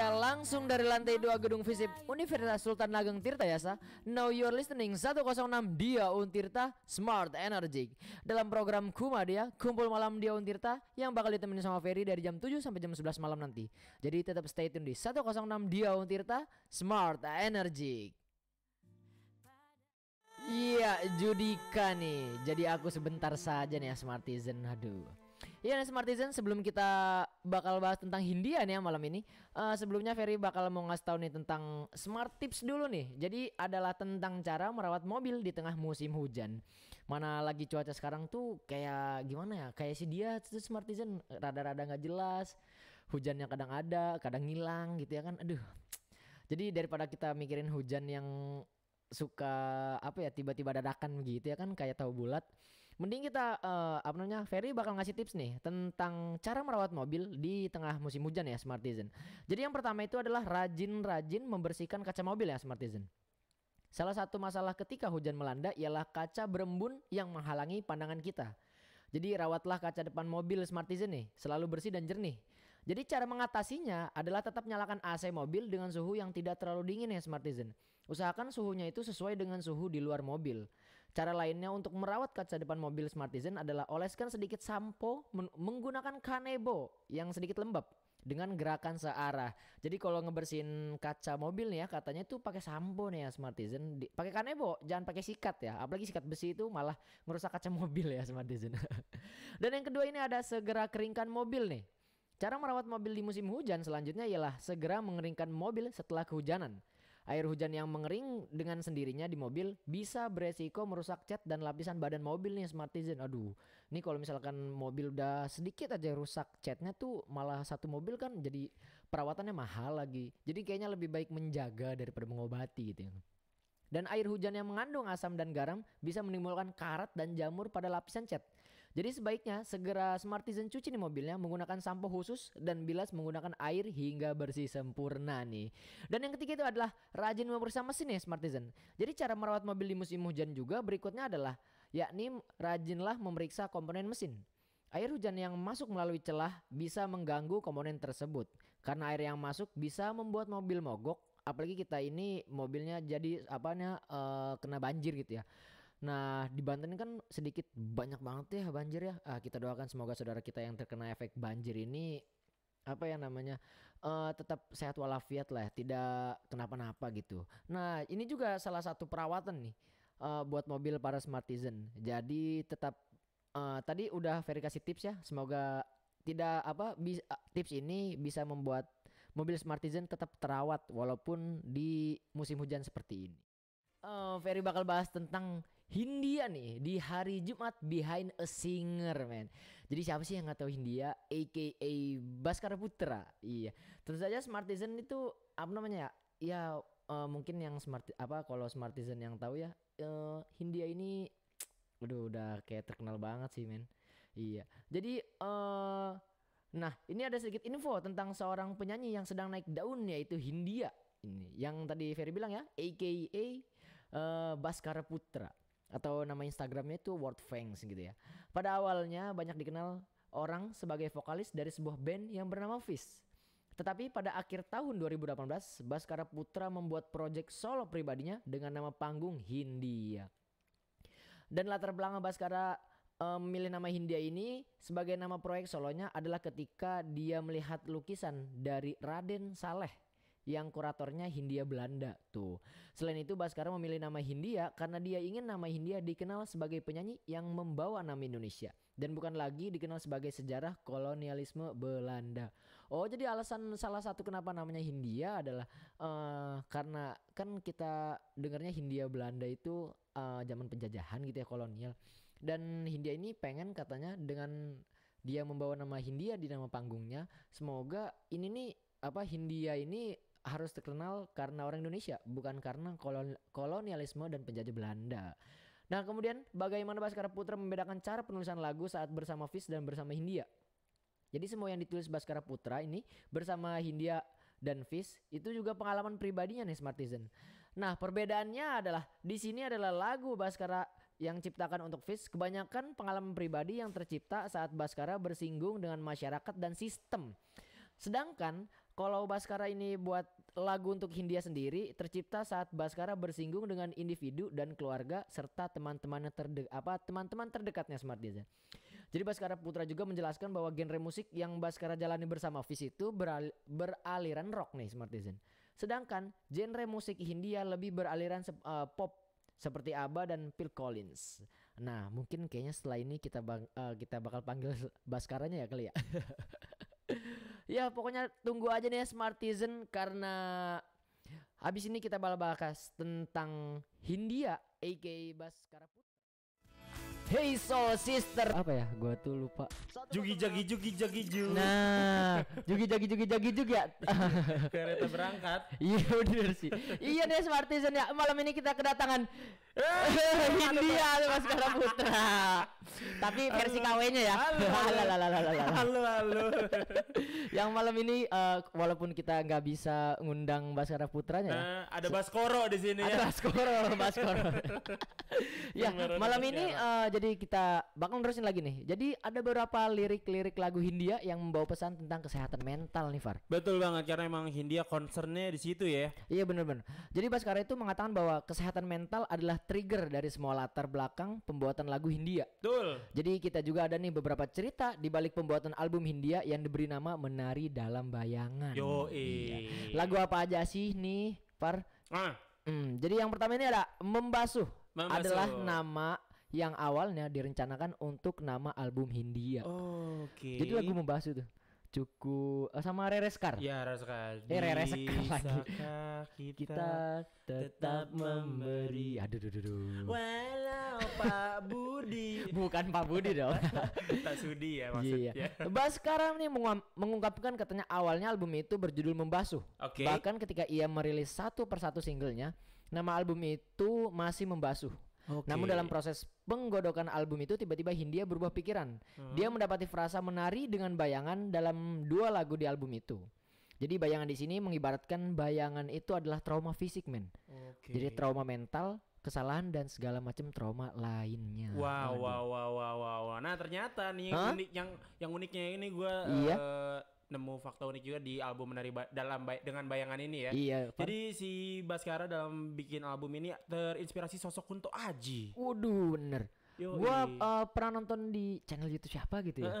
Ya langsung dari lantai 2 gedung FISIP Universitas Sultan Ageng Tirta Yasa Now you're listening 106 Dia Untirta Smart Energy Dalam program Kuma dia Kumpul Malam Dia Untirta Yang bakal ditemenin sama Ferry dari jam 7 sampai jam 11 malam nanti Jadi tetap stay tune di 106 Dia Untirta Smart Energy Iya Judika nih Jadi aku sebentar saja nih ya Smartizen Aduh Iya nih Smartizen sebelum kita bakal bahas tentang nih ya malam ini uh, Sebelumnya Ferry bakal mau ngasih tau nih tentang smart tips dulu nih Jadi adalah tentang cara merawat mobil di tengah musim hujan Mana lagi cuaca sekarang tuh kayak gimana ya Kayak si dia tuh Smartizen rada-rada gak jelas Hujannya kadang ada kadang ngilang gitu ya kan Aduh jadi daripada kita mikirin hujan yang suka apa ya tiba-tiba dadakan gitu ya kan kayak tahu bulat Mending kita uh, apa namanya? Ferry bakal ngasih tips nih tentang cara merawat mobil di tengah musim hujan ya Smartizen. Jadi yang pertama itu adalah rajin-rajin membersihkan kaca mobil ya Smartizen. Salah satu masalah ketika hujan melanda ialah kaca berembun yang menghalangi pandangan kita. Jadi rawatlah kaca depan mobil Smartizen nih, selalu bersih dan jernih. Jadi cara mengatasinya adalah tetap nyalakan AC mobil dengan suhu yang tidak terlalu dingin ya Smartizen. Usahakan suhunya itu sesuai dengan suhu di luar mobil. Cara lainnya untuk merawat kaca depan mobil Smartisan adalah oleskan sedikit sampo menggunakan kanebo yang sedikit lembab dengan gerakan searah. Jadi kalau ngebersihin kaca mobil nih ya katanya tuh pakai sampo nih ya Smartizen, pakai kanebo, jangan pakai sikat ya. Apalagi sikat besi itu malah merusak kaca mobil ya Smartizen. Dan yang kedua ini ada segera keringkan mobil nih. Cara merawat mobil di musim hujan selanjutnya ialah segera mengeringkan mobil setelah kehujanan. Air hujan yang mengering dengan sendirinya di mobil bisa beresiko merusak cat dan lapisan badan mobil nih smartizen. Aduh, ini kalau misalkan mobil udah sedikit aja rusak catnya tuh malah satu mobil kan jadi perawatannya mahal lagi. Jadi kayaknya lebih baik menjaga daripada mengobati gitu ya. Dan air hujan yang mengandung asam dan garam bisa menimbulkan karat dan jamur pada lapisan cat. Jadi sebaiknya segera smartizen cuci nih mobilnya menggunakan sampo khusus dan bilas menggunakan air hingga bersih sempurna nih. Dan yang ketiga itu adalah rajin memeriksa mesin ya smartizen. Jadi cara merawat mobil di musim hujan juga berikutnya adalah yakni rajinlah memeriksa komponen mesin. Air hujan yang masuk melalui celah bisa mengganggu komponen tersebut karena air yang masuk bisa membuat mobil mogok apalagi kita ini mobilnya jadi apanya uh, kena banjir gitu ya. Nah di Banten kan sedikit banyak banget ya banjir ya. Ah, kita doakan semoga saudara kita yang terkena efek banjir ini apa ya namanya uh, tetap sehat walafiat lah, tidak kenapa-napa gitu. Nah ini juga salah satu perawatan nih uh, buat mobil para smartizen. Jadi tetap uh, tadi udah verifikasi tips ya. Semoga tidak apa bis, tips ini bisa membuat mobil smartizen tetap terawat walaupun di musim hujan seperti ini. Uh, Ferry bakal bahas tentang Hindia nih di hari Jumat behind a singer man. Jadi siapa sih yang nggak tahu Hindia aka Baskara Putra. Iya. terus saja Smartizen itu apa namanya ya? Ya uh, mungkin yang smart apa kalau Smartizen yang tahu ya uh, Hindia ini udah udah kayak terkenal banget sih men Iya Jadi uh, Nah ini ada sedikit info tentang seorang penyanyi yang sedang naik daun yaitu Hindia ini yang tadi Ferry bilang ya, aka uh, Baskara Putra atau nama Instagramnya itu Fangs gitu ya. Pada awalnya banyak dikenal orang sebagai vokalis dari sebuah band yang bernama Fish. Tetapi pada akhir tahun 2018, Baskara Putra membuat proyek solo pribadinya dengan nama panggung Hindia. Dan latar belakang Baskara eh, memilih um, nama Hindia ini sebagai nama proyek solonya adalah ketika dia melihat lukisan dari Raden Saleh yang kuratornya Hindia Belanda tuh. Selain itu Baskara memilih nama Hindia karena dia ingin nama Hindia dikenal sebagai penyanyi yang membawa nama Indonesia dan bukan lagi dikenal sebagai sejarah kolonialisme Belanda. Oh, jadi alasan salah satu kenapa namanya Hindia adalah uh, karena kan kita dengarnya Hindia Belanda itu uh, zaman penjajahan gitu ya kolonial. Dan Hindia ini pengen katanya dengan dia membawa nama Hindia di nama panggungnya, semoga ini nih apa Hindia ini harus terkenal karena orang Indonesia, bukan karena kolon kolonialisme dan penjajah Belanda. Nah, kemudian bagaimana Baskara Putra membedakan cara penulisan lagu saat bersama Fis dan bersama Hindia? Jadi semua yang ditulis Baskara Putra ini bersama Hindia dan Fis itu juga pengalaman pribadinya nih Smartizen. Nah, perbedaannya adalah di sini adalah lagu Baskara yang ciptakan untuk Fis kebanyakan pengalaman pribadi yang tercipta saat Baskara bersinggung dengan masyarakat dan sistem. Sedangkan kalau Baskara ini buat lagu untuk Hindia sendiri tercipta saat Baskara bersinggung dengan individu dan keluarga serta teman-temannya terde apa teman-teman terdekatnya Smart Desa. Ya. Jadi Baskara Putra juga menjelaskan bahwa genre musik yang Baskara jalani bersama Fis itu beral beraliran rock nih Smart Desa. Ya. Sedangkan genre musik Hindia lebih beraliran uh, pop seperti Abba dan Phil Collins. Nah, mungkin kayaknya setelah ini kita bang, uh, kita bakal panggil Baskaranya ya kali ya. Ya pokoknya tunggu aja nih ya, Smartizen karena habis ini kita balas-balas tentang Hindia aka Baskara Hey Soul Sister apa ya? Gua tuh lupa. Jugi jagi jugi jagi ju. Nah, jugi jagi jugi jagi juga. Ya? Kereta berangkat. iya bener sih. iya deh Smartisan ya. Malam ini kita kedatangan eh, India tuh Mas Putra. Tapi versi KW-nya ya. Halo halo. halo, Yang malam ini eh, walaupun kita nggak bisa ngundang Baskara Putranya ya. Uh, ada Baskoro di sini ada Koro ya. Baskoro, Baskoro. ya, malam ini iya, jadi jadi kita bakal terusin lagi nih. Jadi ada beberapa lirik-lirik lagu Hindia yang membawa pesan tentang kesehatan mental nih Far. Betul banget karena emang Hindia concernnya di situ ya. Iya benar-benar. Jadi Baskara itu mengatakan bahwa kesehatan mental adalah trigger dari semua latar belakang pembuatan lagu Hindia. Betul. Jadi kita juga ada nih beberapa cerita di balik pembuatan album Hindia yang diberi nama Menari Dalam Bayangan. Yo iya. Lagu apa aja sih nih Far? Ah. Hmm, jadi yang pertama ini ada Membasuh. Membasuh. adalah nama yang awalnya direncanakan untuk nama album Hindia. Oh, Oke. Okay. Jadi lagu membahas itu. Cukup uh, eh, sama Rere Scar. Ya, Rereskar. Eh, Rereskar lagi. Kita, kita tetap memberi. Aduh, aduh aduh. Walau Pak Budi. Bukan Pak Budi dong. tak sudi ya iya, maksudnya. Iya. Bah sekarang nih mengungkapkan katanya awalnya album itu berjudul Membasuh. Oke. Okay. Bahkan ketika ia merilis satu persatu singlenya, nama album itu masih Membasuh. Okay. Namun dalam proses penggodokan album itu tiba-tiba Hindia berubah pikiran. Hmm. Dia mendapati frasa menari dengan bayangan dalam dua lagu di album itu. Jadi bayangan di sini mengibaratkan bayangan itu adalah trauma fisik, men. Okay. Jadi trauma mental, kesalahan dan segala macam trauma lainnya. Wow, wow, wow, wow, wow, wow. Nah, ternyata nih huh? unik yang yang uniknya ini gue iya? uh, nemu fakta unik juga di album dari dalam bay dengan bayangan ini ya. Iya. Jadi si Baskara dalam bikin album ini terinspirasi sosok Kunto Aji. Waduh, bener gue uh, pernah nonton di channel YouTube siapa gitu ya.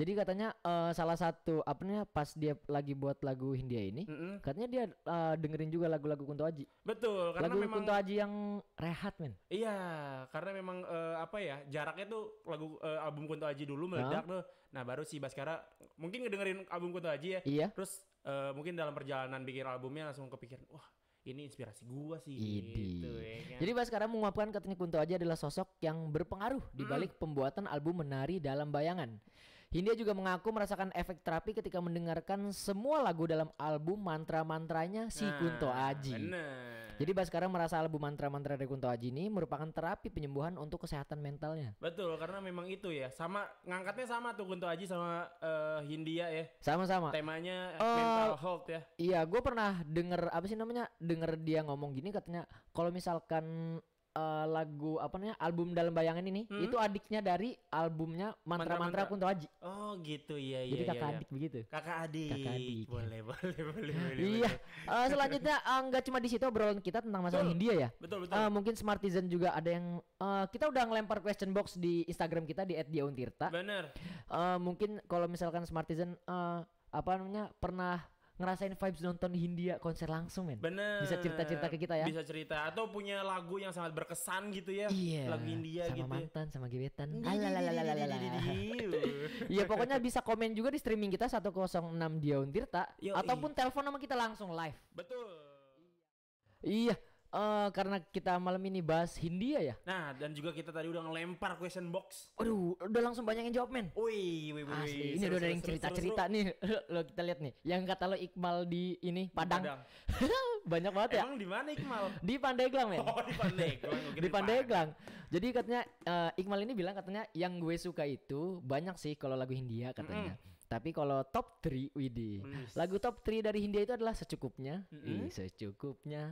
Jadi katanya uh, salah satu apa namanya pas dia lagi buat lagu Hindia ini, katanya dia uh, dengerin juga lagu-lagu Kunto Aji. Betul, karena lagu memang Kunto Aji yang rehat men. Iya, karena memang uh, apa ya jaraknya tuh lagu uh, album Kunto Aji dulu meledak nah. Nah baru si Baskara mungkin ngedengerin album Kunto Aji ya. Iya. Terus uh, mungkin dalam perjalanan bikin albumnya langsung kepikiran, wah ini inspirasi gua sih Idi. gitu ya kan? Jadi sekarang mengungkapkan katanya Kunto aja adalah sosok yang berpengaruh di balik hmm. pembuatan album Menari Dalam Bayangan. Hindia juga mengaku merasakan efek terapi ketika mendengarkan semua lagu dalam album mantra-mantranya si nah, Kunto Aji. Bener. Jadi sekarang merasa album mantra-mantra dari Kunto Aji ini merupakan terapi penyembuhan untuk kesehatan mentalnya. Betul, karena memang itu ya. Sama ngangkatnya sama tuh Kunto Aji sama uh, Hindia ya. Sama-sama. Temanya uh, mental health ya. Iya, gue pernah denger apa sih namanya? Denger dia ngomong gini katanya kalau misalkan uh, lagu apa namanya album dalam bayangan ini hmm? itu adiknya dari albumnya mantra-mantra Kunto Aji. Oh gitu iya iya. Jadi iya, kakak iya, adik begitu. Kakak adik. Kakak adik. Boleh boleh boleh boleh. Iya. Uh, selanjutnya eh, nggak uh, cuma di situ obrolan kita tentang masalah betul. India ya. Betul betul. Uh, mungkin smartizen juga ada yang uh, kita udah ngelempar question box di Instagram kita di @diauntirta. benar Uh, mungkin kalau misalkan smartizen uh, apa namanya pernah ngerasain vibes nonton Hindia konser langsung men. Bener. Bisa cerita-cerita ke kita ya. Bisa cerita atau punya lagu yang sangat berkesan gitu ya. Iya. Lagu Hindia sama gitu. Sama ya. mantan, sama gebetan. Iya pokoknya bisa komen juga di streaming kita 106 Dion Tirta ataupun telepon sama kita langsung live. Betul. Iya uh, karena kita malam ini bahas Hindia ya. Nah, dan juga kita tadi udah ngelempar question box. Aduh, udah langsung banyak yang jawab, men. Wih, wih, wih. Asli, ini udah yang cerita-cerita nih. Lo kita lihat nih, yang kata lo Iqbal di ini Padang. Padang. banyak banget ya. Emang di mana Iqbal? di Pandeglang, men. Oh, di Pandeglang. di Pandeglang. Jadi katanya uh, eh, Iqbal ini bilang katanya yang gue suka itu banyak sih kalau lagu Hindia katanya. Mm -hmm. Tapi kalau top 3 Widi. Lagu top 3 dari Hindia itu adalah secukupnya. Mm -hmm. Ih, secukupnya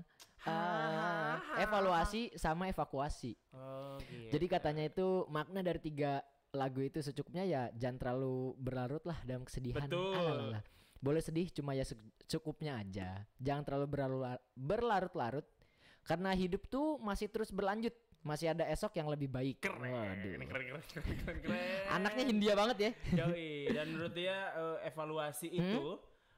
evaluasi sama evakuasi. Oh, gitu. Jadi katanya itu makna dari tiga lagu itu secukupnya ya jangan terlalu berlarut lah dalam kesedihan. Betul. Ah, Boleh sedih cuma ya secukupnya aja. Jangan terlalu berlarut-larut karena hidup tuh masih terus berlanjut. Masih ada esok yang lebih baik. Keren, Waduh. keren, keren, keren, keren, keren. Anaknya Hindia banget ya. Yoi. Dan menurut dia uh, evaluasi hmm? itu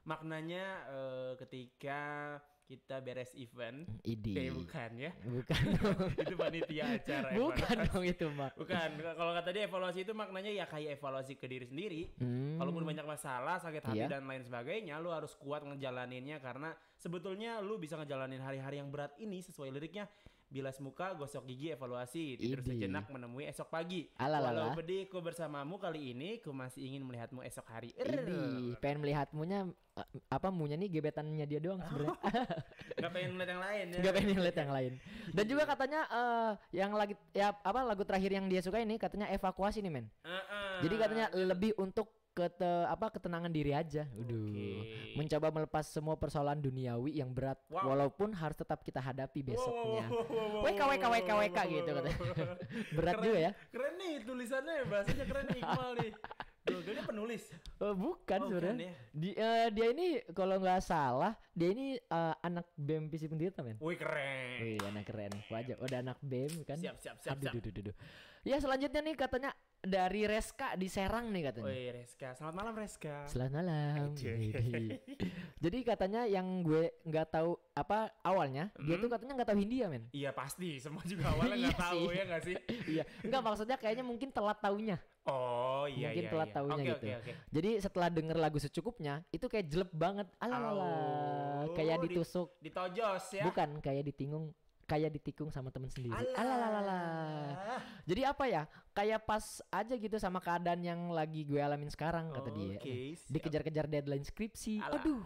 maknanya uh, ketika kita beres event. Idi. Eh, bukan ya. Bukan. itu panitia acara. Ya, bukan dong itu, Mak. Bukan. Kalau kata dia evaluasi itu maknanya ya kayak evaluasi ke diri sendiri. Hmm. Kalaupun banyak masalah, sakit hati yeah. dan lain sebagainya, lu harus kuat ngejalaninnya karena sebetulnya lu bisa ngejalanin hari-hari yang berat ini sesuai liriknya bilas muka, gosok gigi, evaluasi, tidur Idi. sejenak menemui esok pagi. Alalala. Walau pedih ku bersamamu kali ini, ku masih ingin melihatmu esok hari. Er. Idi, pengen melihatmunya eh, apa munya nih gebetannya dia doang sebenarnya. gak pengen melihat yang lain ya. Gak pengen melihat yang lain. Dan juga katanya uh, yang lagi ya apa lagu terakhir yang dia suka ini katanya evakuasi nih men. Uh -uh. Jadi katanya lebih untuk kete apa ketenangan diri aja. Udah. Okay. Mencoba melepas semua persoalan duniawi yang berat wow. walaupun harus tetap kita hadapi besoknya. Wow, wow, wow, wek gitu katanya. berat keren, juga ya. Keren nih tulisannya bahasanya keren Iqbal nih. dia penulis. Oh, bukan oh, sebenarnya. Ya? uh, dia ini kalau nggak salah, dia ini uh, anak BEM PC Pendeta, men. Wih, keren. Wih, anak keren. Wajar, udah anak BEM kan. Siap, siap, siap. siap. duh, duh, duh. Ya, selanjutnya nih katanya dari Reska di Serang nih katanya. Woi Reska, selamat malam Reska. Selamat malam. Jadi katanya yang gue nggak tahu apa awalnya hmm? dia tuh katanya nggak tahu Hindia men. Iya pasti, semua juga awalnya nggak iya tahu ya nggak sih? iya, nggak maksudnya kayaknya mungkin telat taunya. Oh iya Mungkin iya, telat iya. tahunya okay, gitu. Okay, okay. Jadi setelah denger lagu secukupnya itu kayak jelek banget. Alah, oh, kayak ditusuk. Ditojos ya. Bukan kayak ditinggung kayak ditikung sama temen sendiri. Alalala. Jadi apa ya? Kayak pas aja gitu sama keadaan yang lagi gue alamin sekarang kata okay, dia. Dikejar-kejar deadline skripsi. Alah. Aduh.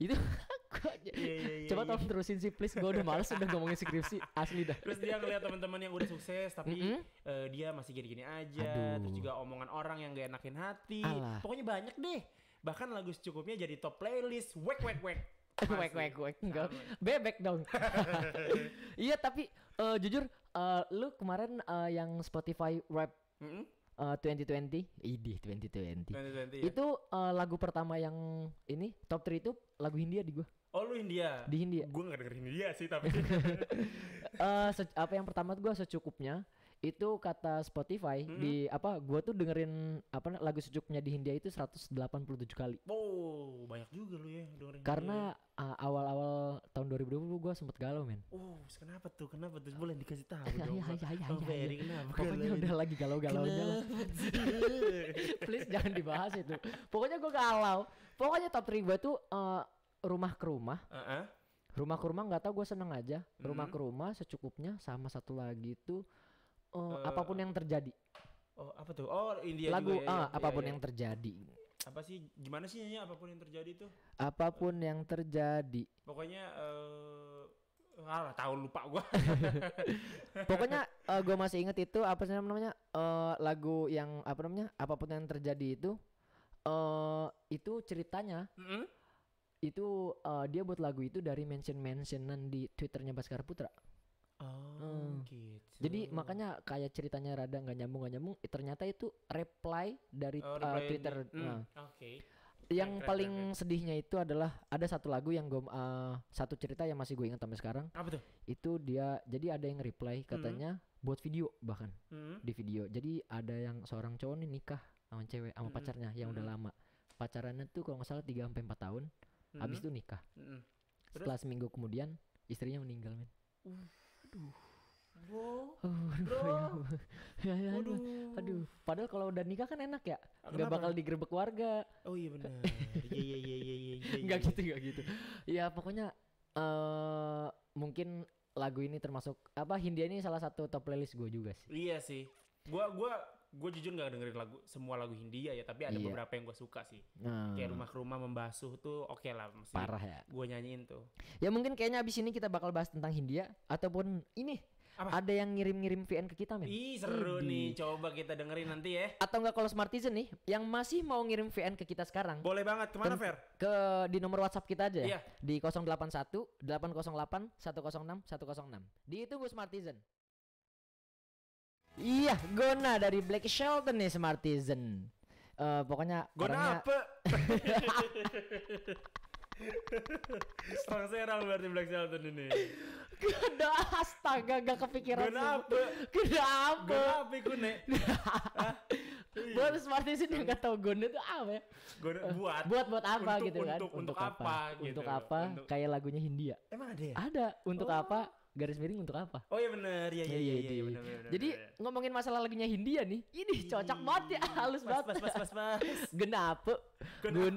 Itu iya, iya, iya, coba tolong terusin sih please gue udah males udah ngomongin skripsi asli dah terus dia ngeliat teman-teman yang udah sukses tapi mm -hmm. uh, dia masih gini-gini aja Aduh. terus juga omongan orang yang gak enakin hati Alah. pokoknya banyak deh bahkan lagu secukupnya jadi top playlist wek wek wek wek wek wek enggak bebek dong iya tapi uh, jujur uh, lu kemarin uh, yang Spotify rap mm -hmm. Uh, 2020, idih 2020. 2020 ya? Itu uh, lagu pertama yang ini top 3 itu lagu Hindia di gua. Oh lu India Di India? Gue gak dengerin India sih tapi. uh, apa yang pertama tuh gue secukupnya itu kata Spotify hmm. di apa gua tuh dengerin apa lagu sejuknya di Hindia itu 187 kali. Oh, banyak juga lu ya dengerin. Karena awal ya. awal-awal tahun 2020 gua sempet galau, men. Oh, kenapa tuh? Kenapa tuh? Boleh dikasih tahu dong. Iya, iya, iya. Oh, iya, iya. kenapa? Pokoknya udah lagi galau galau aja. Please jangan dibahas itu. Pokoknya gua galau. Pokoknya top 3 gua tuh uh, rumah ke rumah. Uh -uh. Rumah ke rumah nggak tau gue seneng aja. Rumah hmm. ke rumah secukupnya sama satu lagi tuh oh, uh, apapun yang terjadi. Oh, apa tuh? Oh, India Lagu juga, ya, ya, ah, ya, apapun ya, ya. yang terjadi. Apa sih gimana sih nyanyi apapun yang terjadi itu? Apapun uh, yang terjadi. Pokoknya eh uh, Ah, tahu lupa gua. Pokoknya uh, gua masih inget itu apa sih namanya? Uh, lagu yang apa namanya? Apapun yang terjadi itu eh uh, itu ceritanya. Mm -hmm. Itu uh, dia buat lagu itu dari mention-mentionan di Twitternya Baskara Putra. Oh, hmm. gitu. Jadi hmm. makanya kayak ceritanya rada nggak nyambung nggak nyambung, ternyata itu reply dari oh, eh, reply uh, Twitter. mm, nah. Hmm, oke. Okay. Yang paling sedihnya itu adalah ada satu lagu yang gue uh, satu cerita yang masih gue ingat sampai sekarang. Apa tuh? Itu dia jadi ada yang reply hmm. katanya mm. buat video bahkan mm. di video. Jadi ada yang seorang cowok nih nikah sama cewek sama mm. pacarnya yang mm. udah lama. Pacarannya tuh kalau nggak salah 3 sampai 4 tahun. Mm. Habis itu nikah. Mm. Setelah seminggu kemudian istrinya meninggal, men. Uh, aduh Bro. Uh, bro. Ya, ya, ya, aduh. aduh. Padahal kalau udah nikah kan enak ya. Ah, nggak bakal digerebek warga. Oh iya benar. Iya iya iya iya iya. Enggak iya, iya. gitu enggak gitu. Ya pokoknya eh uh, mungkin lagu ini termasuk apa Hindia ini salah satu top playlist gue juga sih. Iya sih. Gua gua gue jujur nggak dengerin lagu semua lagu Hindia ya tapi ada iya. beberapa yang gue suka sih hmm. kayak rumah ke rumah membasuh tuh oke okay lah mesti parah ya gue nyanyiin tuh ya mungkin kayaknya abis ini kita bakal bahas tentang Hindia ataupun ini apa? Ada yang ngirim-ngirim VN ke kita, men. Ih, seru Idi. nih. Coba kita dengerin nanti ya. Atau enggak kalau Smartizen nih yang masih mau ngirim VN ke kita sekarang. Boleh banget. Kemana, Fer? Ke di nomor WhatsApp kita aja ya. Iya. Di 081 808 106 106. Ditunggu Smartizen. Iya, Gona dari Black Shelton nih Smartizen. Uh, eh, pokoknya Gona orangnya... apa? Serang serang berarti Black Shelton ini. Kuda astaga gak kepikiran Kenapa? apa? Kenapa apa? nek? Iya. Gue harus smartin sih yang gak tau gue itu apa ya? Gue buat. Buat buat apa untuk, gitu kan? Untuk, untuk, apa? apa gitu. Untuk apa? Untuk... Kayak lagunya Hindia. Emang ada ya? Ada. Untuk oh. apa? garis miring untuk apa? Oh iya benar, iya iya iya, iya, iya, iya, iya. Jadi bener. ngomongin masalah lagunya Hindia nih, ini cocok banget ya, halus banget. Pas pas pas pas. Genape. Gun.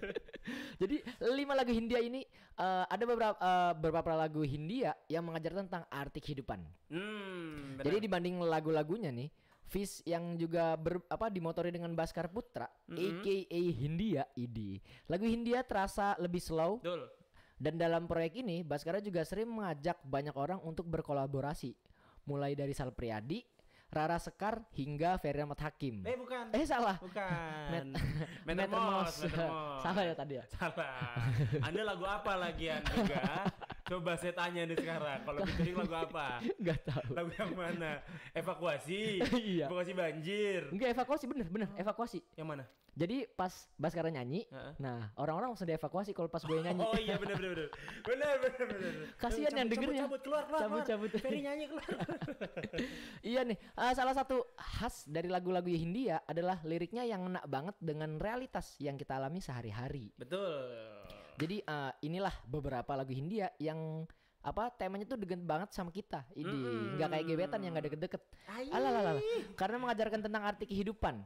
Jadi lima lagu Hindia ini uh, ada beberapa uh, beberapa lagu Hindia yang mengajar tentang arti kehidupan. Hmm, Jadi dibanding lagu-lagunya nih, Fish yang juga ber, apa dimotori dengan Baskar Putra, mm -hmm. aka Hindia ID. E lagu Hindia terasa lebih slow. Dul. Dan dalam proyek ini, Baskara juga sering mengajak banyak orang untuk berkolaborasi. Mulai dari Sal Priadi, Rara Sekar hingga Ferry Ahmad Hakim. Eh bukan. Eh salah. Bukan. Metermos. salah ya tadi ya. Salah. Anda lagu apa lagi juga? Coba saya tanya nih sekarang. Kalau featuring lagu apa? Gak tahu. Lagu yang mana? Evakuasi. iya. Evakuasi banjir. Enggak evakuasi bener bener evakuasi. Yang mana? Jadi pas Baskara nyanyi, uh-huh. nah orang-orang langsung dievakuasi kalau pas gue nyanyi. Oh iya benar benar benar. Benar benar benar. Kasihan yang dengernya. Cabut, cabut keluar keluar. Cabut cabut. Ferry nyanyi keluar. iya nih, uh, salah satu khas dari lagu-lagu Hindia adalah liriknya yang enak banget dengan realitas yang kita alami sehari-hari. Betul. Jadi uh, inilah beberapa lagu Hindia yang apa temanya tuh deket banget sama kita ini mm. nggak kayak gebetan yang nggak deket-deket alalala karena mengajarkan tentang arti kehidupan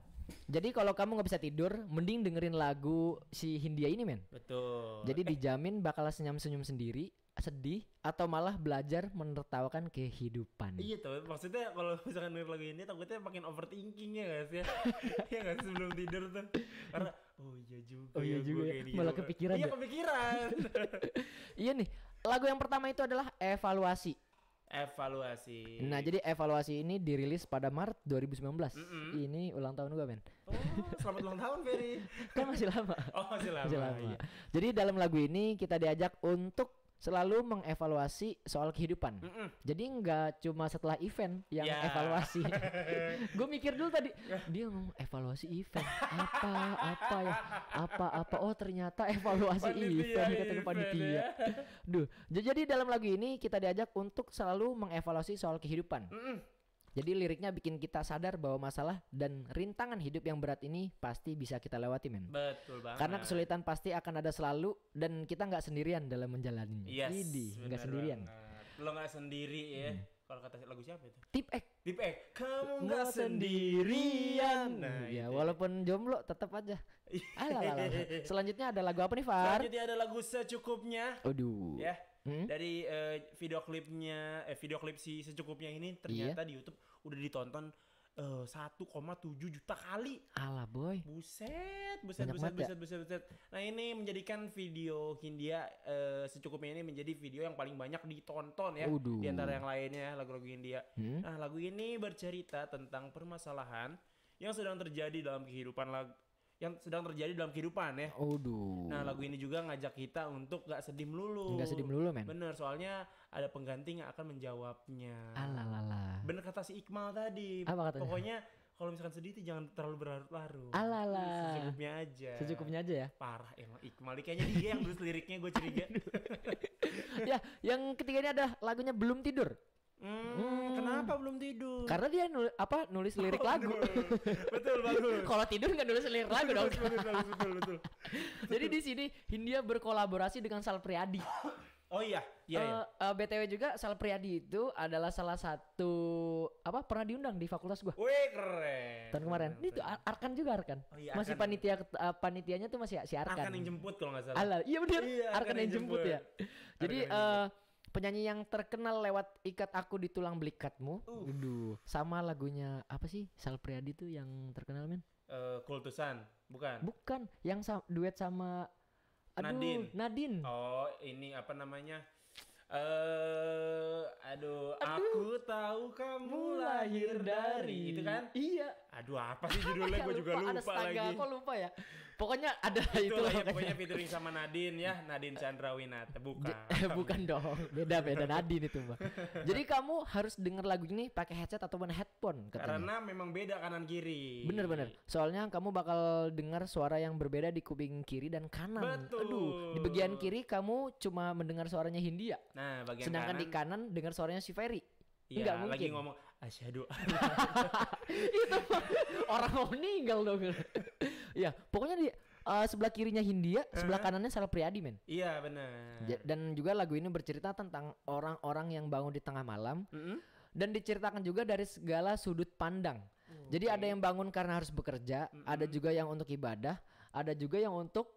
jadi kalau kamu nggak bisa tidur mending dengerin lagu si Hindia ini men betul jadi eh. dijamin bakal senyum-senyum sendiri sedih atau malah belajar menertawakan kehidupan iya tuh maksudnya kalau misalkan denger lagu ini takutnya makin overthinking ya guys ya nggak guys iya sebelum tidur tuh karena oh iya juga oh iya ya, juga ya. malah kepikiran iya ya. kepikiran iya nih lagu yang pertama itu adalah Evaluasi. Evaluasi. Nah, jadi evaluasi ini dirilis pada Maret 2019. Mm -hmm. Ini ulang tahun gue, men. Oh, selamat ulang tahun, Ferry. kan masih lama. Oh, masih lama. Masih lama. Iya. Jadi dalam lagu ini kita diajak untuk selalu mengevaluasi soal kehidupan. Mm -mm. Jadi nggak cuma setelah event yang yeah. evaluasi. gue mikir dulu tadi dia ngomong evaluasi event apa apa ya apa apa oh ternyata evaluasi event kata ke panitia. Ya. Duh, jadi dalam lagu ini kita diajak untuk selalu mengevaluasi soal kehidupan. Mm -mm jadi liriknya bikin kita sadar bahwa masalah dan rintangan hidup yang berat ini pasti bisa kita lewati men. Betul banget. Karena kesulitan pasti akan ada selalu dan kita nggak sendirian dalam menjalaninya. Yes. Idi, nggak sendirian. Banget. Lo nggak sendiri ya. Hmm. Kalau kata lagu siapa itu? Tip X. Tip X. Kamu nggak sendirian. Nah, ya, walaupun jomblo tetap aja. Alah, Selanjutnya ada lagu apa nih, Far? Selanjutnya ada lagu secukupnya. Aduh. Ya hmm? dari uh, video klipnya eh video klip si secukupnya ini ternyata iya. di YouTube udah ditonton eh, uh, 1,7 juta kali. Alah boy. Buset, buset, buset, buset, buset, ya? buset, buset. Nah ini menjadikan video Hindia uh, secukupnya ini menjadi video yang paling banyak ditonton ya Uduh. di antara yang lainnya lagu-lagu Hindia. Hmm? Nah lagu ini bercerita tentang permasalahan yang sedang terjadi dalam kehidupan lagu yang sedang terjadi dalam kehidupan ya. Aduh. Nah lagu ini juga ngajak kita untuk gak sedih melulu. Gak sedih melulu men. Bener soalnya ada pengganti yang akan menjawabnya. Alalala. Bener kata si Iqmal tadi. Apa katanya? Pokoknya kalau misalkan sedih itu jangan terlalu berlarut-larut. Alala. Secukupnya aja. Secukupnya aja ya. Parah emang Iqmal. Kayaknya dia yang nulis liriknya gue curiga. ya yang ketiga ini ada lagunya Belum Tidur. Hmm, kenapa belum tidur? Karena dia nulis, apa nulis lirik oh, lagu. betul bagus. Kalau tidur nggak nulis lirik lagu dong. betul, betul, betul, betul, Jadi di sini Hindia berkolaborasi dengan Sal Priadi. Oh iya, iya, uh, iya. eh, Uh, eh, BTW juga Sal Priadi itu adalah salah satu apa pernah diundang di fakultas gua. Wih, keren. Tahun kemarin. Keren, Ini tuh Arkan juga Arkan. Oh, iya, masih Arkan. panitia uh, panitianya tuh masih si Arkan. Arkan yang jemput kalau nggak salah. Alah, iya benar. Iya, Arkan, Arkan yang jemput, jemput ya. Jadi uh, penyanyi yang terkenal lewat ikat aku di tulang belikatmu. Uh. Sama lagunya apa sih? Sal Priadi tuh yang terkenal men? Uh, kultusan, bukan? Bukan, yang sa duet sama aduh, Nadine. Nadine. Oh, ini apa namanya? Eh, uh, aduh, aduh, aku tahu kamu lahir dari itu kan? Iya. Aduh, apa sih judulnya? gue juga lupa, lupa lagi. Ada kok lupa ya pokoknya ada itu ya, lah ya, pokoknya featuring sama Nadine ya Nadine Chandrawinata bukan eh, bukan dong beda beda Nadine itu mbak jadi kamu harus denger lagu ini pakai headset ataupun headphone katanya. karena memang beda kanan kiri bener bener soalnya kamu bakal dengar suara yang berbeda di kuping kiri dan kanan betul aduh di bagian kiri kamu cuma mendengar suaranya Hindia nah bagian sedangkan kanan, di kanan dengar suaranya si Ferry Iya, Nggak mungkin. lagi ngomong asyhadu. itu orang mau meninggal dong. Iya, pokoknya di uh, sebelah kirinya Hindia, uh-huh. sebelah kanannya Sal Priadi, men. Iya, benar. Ja- dan juga lagu ini bercerita tentang orang-orang yang bangun di tengah malam. Mm-hmm. Dan diceritakan juga dari segala sudut pandang. Okay. Oh, Jadi ada yang bangun karena harus bekerja, mm-hmm. ada juga yang untuk ibadah, ada juga yang untuk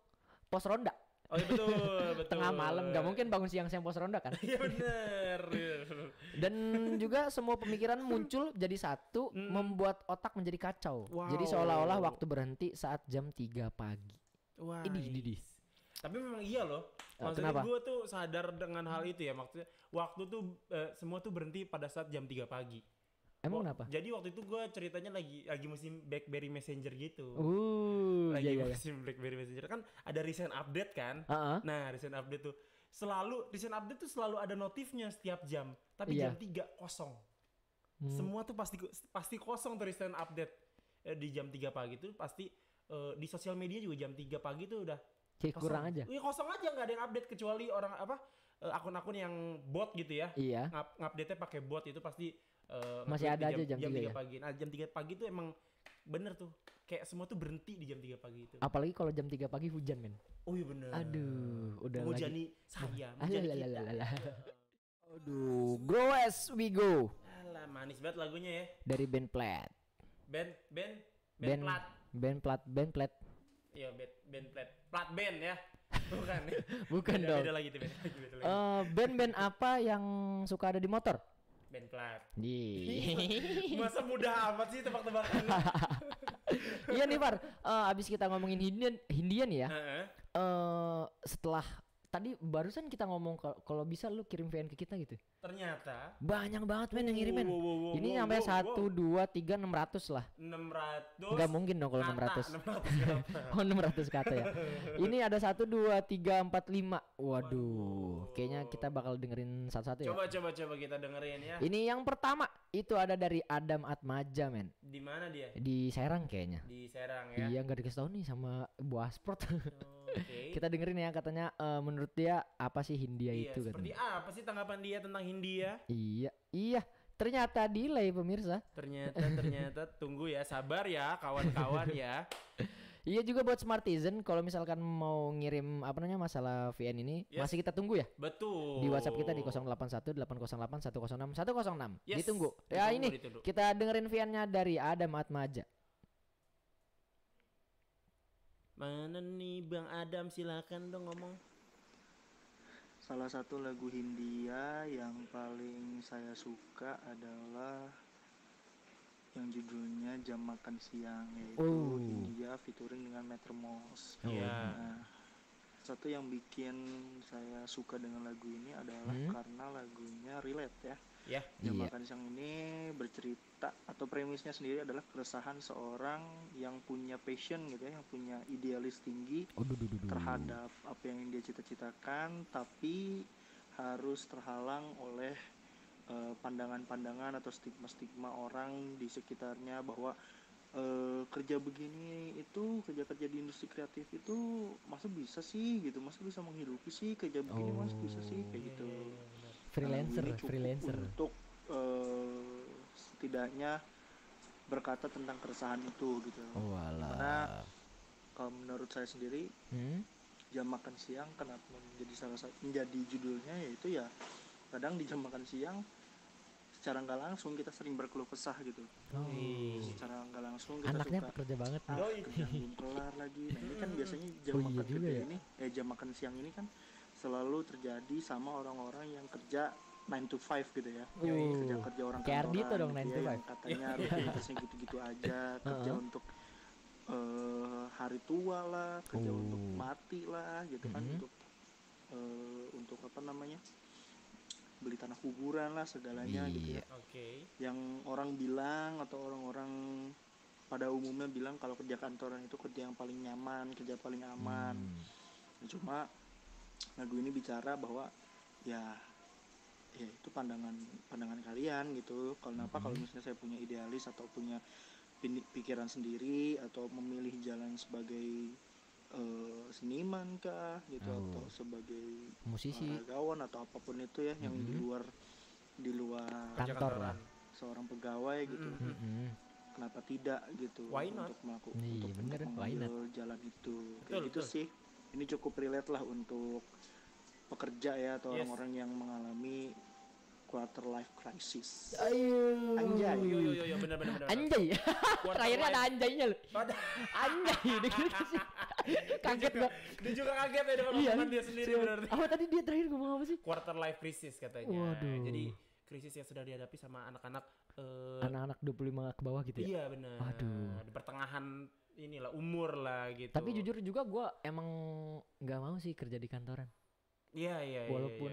pos ronda. Oh iya betul, betul. Tengah malam gak mungkin bangun siang siang pos ronda kan? Iya benar. Dan juga semua pemikiran muncul jadi satu, hmm. membuat otak menjadi kacau. Wow. Jadi seolah-olah waktu berhenti saat jam 3 pagi. Wah. Ini ini ini. Tapi memang iya loh. Eh, Maksudnya Kenapa? gue tuh sadar dengan hal itu ya. Maksudnya waktu tuh eh, semua tuh berhenti pada saat jam 3 pagi. Emang kenapa? Jadi waktu itu gue ceritanya lagi lagi musim BlackBerry Messenger gitu. Uh, lagi iya, iya. iya. musim BlackBerry Messenger kan ada recent update kan. Uh -huh. Nah recent update tuh selalu recent update tuh selalu ada notifnya setiap jam. Tapi yeah. jam tiga kosong. Hmm. Semua tuh pasti pasti kosong tuh recent update eh, di jam tiga pagi tuh pasti eh, di sosial media juga jam tiga pagi tuh udah Kayak kosong. kurang aja. Iya kosong aja nggak ada yang update kecuali orang apa eh, akun-akun yang bot gitu ya. Iya. Ngap ngupdate-nya pakai bot itu pasti uh, masih ada jam, aja jam, jam 3, 3 ya? pagi. Nah, jam 3 pagi itu emang bener tuh. Kayak semua tuh berhenti di jam 3 pagi itu. Apalagi kalau jam 3 pagi hujan, men. Oh iya bener. Aduh, udah Mujani lagi. saya, mujani Alalala. kita. Aduh, grow as we go. Alah, manis banget lagunya ya. Dari band Plat. Band band band, Plat. Band Plat, band Plat. Iya, band band Plat. Plat band ya. Bukan. Bukan beda, dong. Beda lagi tuh Beda lagi. Uh, eh, band-band apa yang suka ada di motor? Ben Platt. Di. Masa mudah amat sih tebak-tebakan. Iya nih Far, uh, abis kita ngomongin Hindian, Hindian ya. Uh -huh. uh, setelah tadi barusan kita ngomong kalau bisa lu kirim VN ke kita gitu. Ternyata banyak banget men yang ngirimin. Wow, Ini sampai satu dua tiga enam ratus lah. Enam ratus. Gak mungkin dong kalau enam ratus. Oh enam ratus kata ya. Ini ada satu dua tiga empat lima. Waduh, kayaknya kita bakal dengerin satu-satu ya. Coba coba coba kita dengerin ya. Ini yang pertama itu ada dari Adam Atmaja men. Di mana dia? Di Serang kayaknya. Di Serang ya. Iya nggak dikasih tahu nih sama Bu Asport. Oh. Kita dengerin ya katanya uh, menurut dia apa sih Hindia iya, itu seperti katanya. apa sih tanggapan dia tentang Hindia? Iya, iya. Ternyata delay pemirsa. Ternyata ternyata tunggu ya, sabar ya kawan-kawan ya. Iya juga buat Smartizen kalau misalkan mau ngirim apa namanya masalah VN ini yes. masih kita tunggu ya. Betul. Di WhatsApp kita di 081 808 106 106. Yes. Ditunggu. Ya ditunggu, ini ditunggu. kita dengerin VN-nya dari Adam Atmaja. Mana nih Bang Adam silakan dong ngomong. Salah satu lagu Hindia yang paling saya suka adalah yang judulnya Jam Makan Siang yaitu oh. Hindia featuring dengan Metromos. Iya. Yeah. Nah, satu yang bikin saya suka dengan lagu ini adalah hmm. karena lagunya relate ya. Ya. Yeah. Iya. Makan Siang ini bercerita atau premisnya sendiri adalah keresahan seorang yang punya passion gitu ya, yang punya idealis tinggi oh, terhadap apa yang dia cita-citakan tapi harus terhalang oleh eh, pandangan-pandangan uh, pandangan -pandangan atau stigma-stigma orang di sekitarnya bahwa e, kerja begini itu kerja-kerja di industri kreatif itu masa bisa sih gitu masa bisa menghidupi sih kerja begini oh. masa bisa sih kayak gitu oh, iya, iya, iya, freelancer nah, freelancer untuk e, setidaknya berkata tentang keresahan itu gitu oh, karena kalau menurut saya sendiri hmm? jam makan siang kenapa menjadi salah satu menjadi judulnya yaitu ya kadang di jam makan siang secara nggak langsung kita sering berkeluh kesah gitu oh. Hmm, secara nggak langsung kita anaknya suka, kerja banget ah, belum kelar lagi nah ini kan hmm. biasanya oh jam oh, makan iya makan ya? ini eh jam makan siang ini kan selalu terjadi sama orang-orang yang kerja 9 to 5 gitu ya. Oh. kerja kerja orang kayak gitu dong 9 to 5. Ya, katanya iya. rutinitasnya gitu-gitu aja, kerja uh -huh. untuk uh, hari tua lah, kerja uh. untuk mati lah gitu kan uh hmm. -huh. untuk uh, untuk apa namanya? beli tanah kuburan lah segalanya yeah. gitu ya. Oke. Okay. Yang orang bilang atau orang-orang pada umumnya bilang kalau kerja kantoran itu kerja yang paling nyaman, kerja paling aman. Hmm. Cuma lagu ini bicara bahwa ya ya itu pandangan pandangan kalian gitu. Kalau kenapa hmm. kalau misalnya saya punya idealis atau punya pikiran sendiri atau memilih jalan sebagai Eh, seniman kah gitu oh. atau sebagai musisi eh, atau apapun itu ya mm -hmm. yang di mm-hmm. luar di luar kantor lah seorang pegawai gitu mm -hmm. kenapa tidak gitu Why not? untuk melakukan iya, untuk, bener, mengambil jalan itu kayak gitu sih ini cukup relate lah untuk pekerja ya atau orang-orang yes. yang mengalami quarter life crisis. Ayo. Anjay. Yo yo yo, yo benar benar benar. Anjay. Terakhirnya ada anjaynya loh. Anjay. Anjay. kaget dia juga, dia juga kaget ya dengan iya, dia sendiri benar berarti. Apa tadi dia terakhir ngomong apa sih? Quarter life crisis katanya. Waduh. Jadi krisis yang sudah dihadapi sama anak-anak uh, anak-anak 25 ke bawah gitu ya. Iya benar. Waduh. Di pertengahan inilah umur lah gitu. Tapi jujur juga gue emang nggak mau sih kerja di kantoran. Iya iya. iya, iya. Walaupun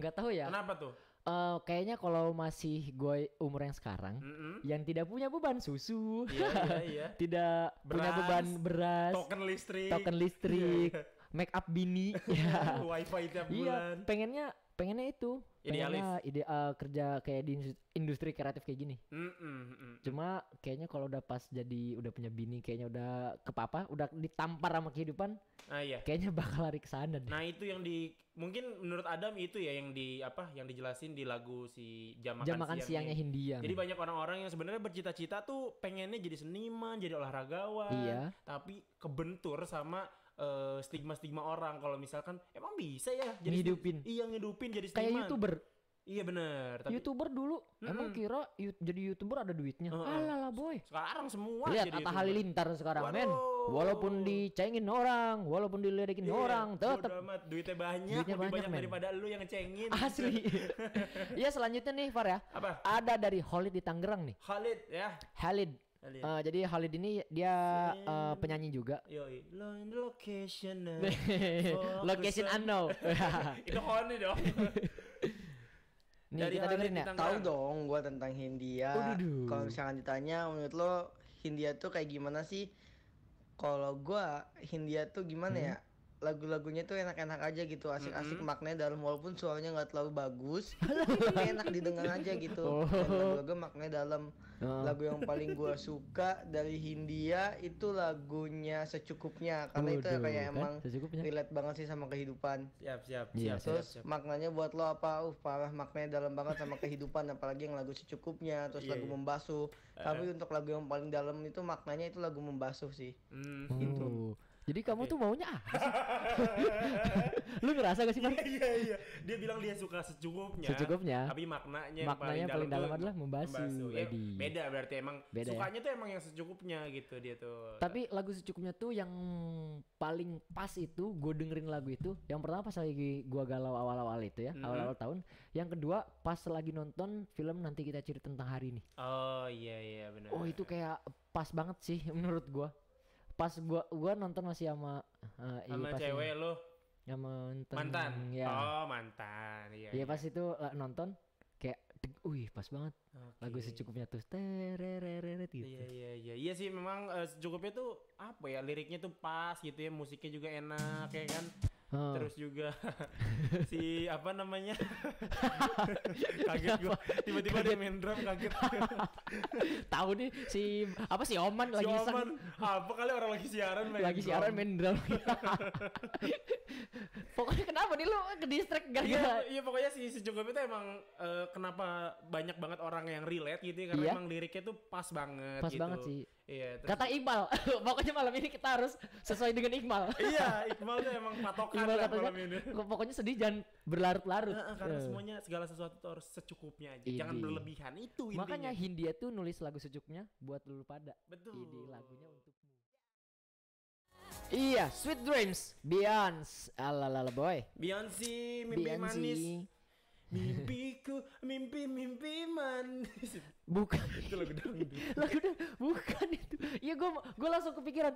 nggak iya, iya. tahu ya. Kenapa tuh? uh, kayaknya kalau masih gue umur yang sekarang mm -hmm. yang tidak punya beban susu yeah, yeah, yeah. tidak beras, punya beban beras token listrik token listrik iya, iya. make up bini ya. wifi tiap iya, bulan iya, pengennya pengennya itu idealis pengennya eh, kerja kayak di industri kreatif kayak gini mm -mm, mm cuma kayaknya kalau udah pas jadi udah punya bini kayaknya udah ke papa udah ditampar sama kehidupan ah, iya. kayaknya bakal lari ke sana deh. nah itu yang di mungkin menurut Adam itu ya yang di apa yang dijelasin di lagu si jam makan, jam makan siangnya, siangnya Hindia ya. jadi banyak orang-orang yang sebenarnya bercita-cita tuh pengennya jadi seniman jadi olahragawan iya. tapi kebentur sama stigma eh, stigma-stigma orang kalau misalkan emang bisa ya jadi hidupin Iya ngidupin jadi stigma. Kayak YouTuber. Iya bener tapi... Youtuber dulu hmm. Emang kira you, jadi youtuber ada duitnya uh, uh. Alah boy Sekarang semua Lihat kata Halilintar sekarang Waduh. men Walaupun dicengin orang Walaupun diledekin yeah, orang tetap amat duitnya banyak duitnya Lebih banyak, banyak daripada lu yang cengin Asli Iya selanjutnya nih Far ya Apa? Ada dari Khalid di Tangerang nih Khalid ya Khalid Uh, jadi Khalid ini dia uh, penyanyi juga. Yoi. Location. location kan. unknown. Itu Honi dong. Nih, Dari kita dengerin ya. Tahu dong gua tentang Hindia. Kalau misalkan ditanya menurut lo Hindia tuh kayak gimana sih? Kalau gua Hindia tuh gimana hmm. ya? lagu-lagunya tuh enak-enak aja gitu asik-asik mm -hmm. maknanya dalam walaupun suaranya nggak terlalu bagus tapi enak didengar aja gitu oh. lagu-lagu maknanya dalam oh. lagu yang paling gue suka dari Hindia itu lagunya secukupnya karena itu ya kayak kan? emang secukupnya. relate banget sih sama kehidupan siap siap yeah. siap terus siap, siap. maknanya buat lo apa uh parah maknanya dalam banget sama kehidupan apalagi yang lagu secukupnya terus yeah, lagu yeah. membasuh uh. tapi eh. untuk lagu yang paling dalam itu maknanya itu lagu membasuh sih mm. gitu oh jadi kamu okay. tuh maunya apa sih? Lu ngerasa gak sih, Iya, iya, iya. Dia bilang dia suka secukupnya. Secukupnya. Tapi maknanya, maknanya yang paling, paling dalam, dalam adalah membasu. Ya, beda berarti emang beda, ya? sukanya ya? tuh emang yang secukupnya gitu dia tuh. Tapi lagu secukupnya tuh yang paling pas itu gue dengerin lagu itu. Yang pertama pas lagi gua galau awal-awal itu ya, mm-hmm. awal-awal mm -hmm. tahun. Yang kedua pas lagi nonton film nanti kita cerita tentang hari ini. Oh iya iya benar. Oh itu kayak pas banget sih menurut gua pas gua gua nonton masih sama uh, sama pas cewek lo yang mantan mantan ya. oh mantan iya iya, iya. pas itu uh, nonton kayak wih pas banget okay. lagu secukupnya tuh tereret gitu iya iya iya iya sih memang uh, secukupnya tuh apa ya liriknya tuh pas gitu ya musiknya juga enak kayak kan Oh. Terus juga si apa namanya? kaget gua. tiba-tiba dia main drum kaget. Tahu nih si apa si Oman si lagi Oman. Apa kali orang lagi siaran main Lagi drum. siaran main drum. pokoknya kenapa nih lu ke distrik gara Iya, ya, pokoknya si si Jokowi itu emang uh, kenapa banyak banget orang yang relate gitu ya, karena iya? emang liriknya tuh pas banget Pas gitu. banget sih. Iya, terus... Kata Iqbal, pokoknya malam ini kita harus sesuai dengan Iqbal. iya, Iqbal tuh emang patokan banget katanya. Pokoknya sedih jangan berlarut-larut. Nah, karena uh. semuanya segala sesuatu tuh harus secukupnya aja. Idi. Jangan berlebihan itu intinya. Makanya Hindia tuh nulis lagu secukupnya buat lulu pada. Betul. Idi lagunya untukmu. Iya, Sweet Dreams, Beyonce, alalala boy. Beyonce, mimpi Beyonce. manis. Mimpiku, mimpi mimpi manis. Bukan. itu lagu dangdut. lagu dangdut. Bukan itu. Iya gue gue langsung kepikiran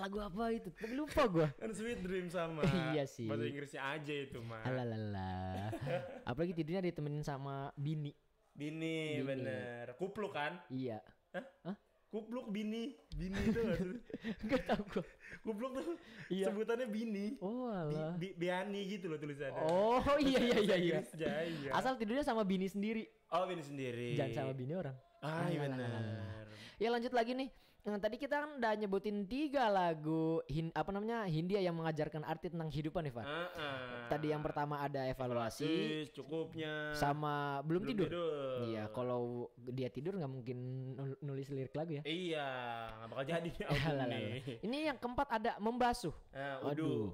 lagu apa itu tapi lupa gua. kan sweet dream sama iya sih bahasa Inggrisnya aja itu mah alalala apalagi tidurnya ditemenin sama bini bini, bener kupluk kan iya Hah? Hah? kupluk bini bini itu nggak tahu gua. kupluk tuh iya. sebutannya bini oh alah. Bi, bi, biani gitu loh tulisannya oh iya iya iya iya iya. asal tidurnya sama bini sendiri oh bini sendiri jangan sama bini orang ah iya bener. ya lanjut lagi nih Nah, tadi kita kan udah nyebutin tiga lagu hin, apa namanya Hindia yang mengajarkan arti tentang kehidupan, Ivan. Uh, uh, tadi yang pertama ada evaluasi, evaluasi cukupnya, sama belum, belum tidur. Iya, kalau dia tidur nggak mungkin nulis lirik lagu ya. Iya, nggak bakal jadi. ini yang keempat ada membasuh. Uh, ah, Aduh.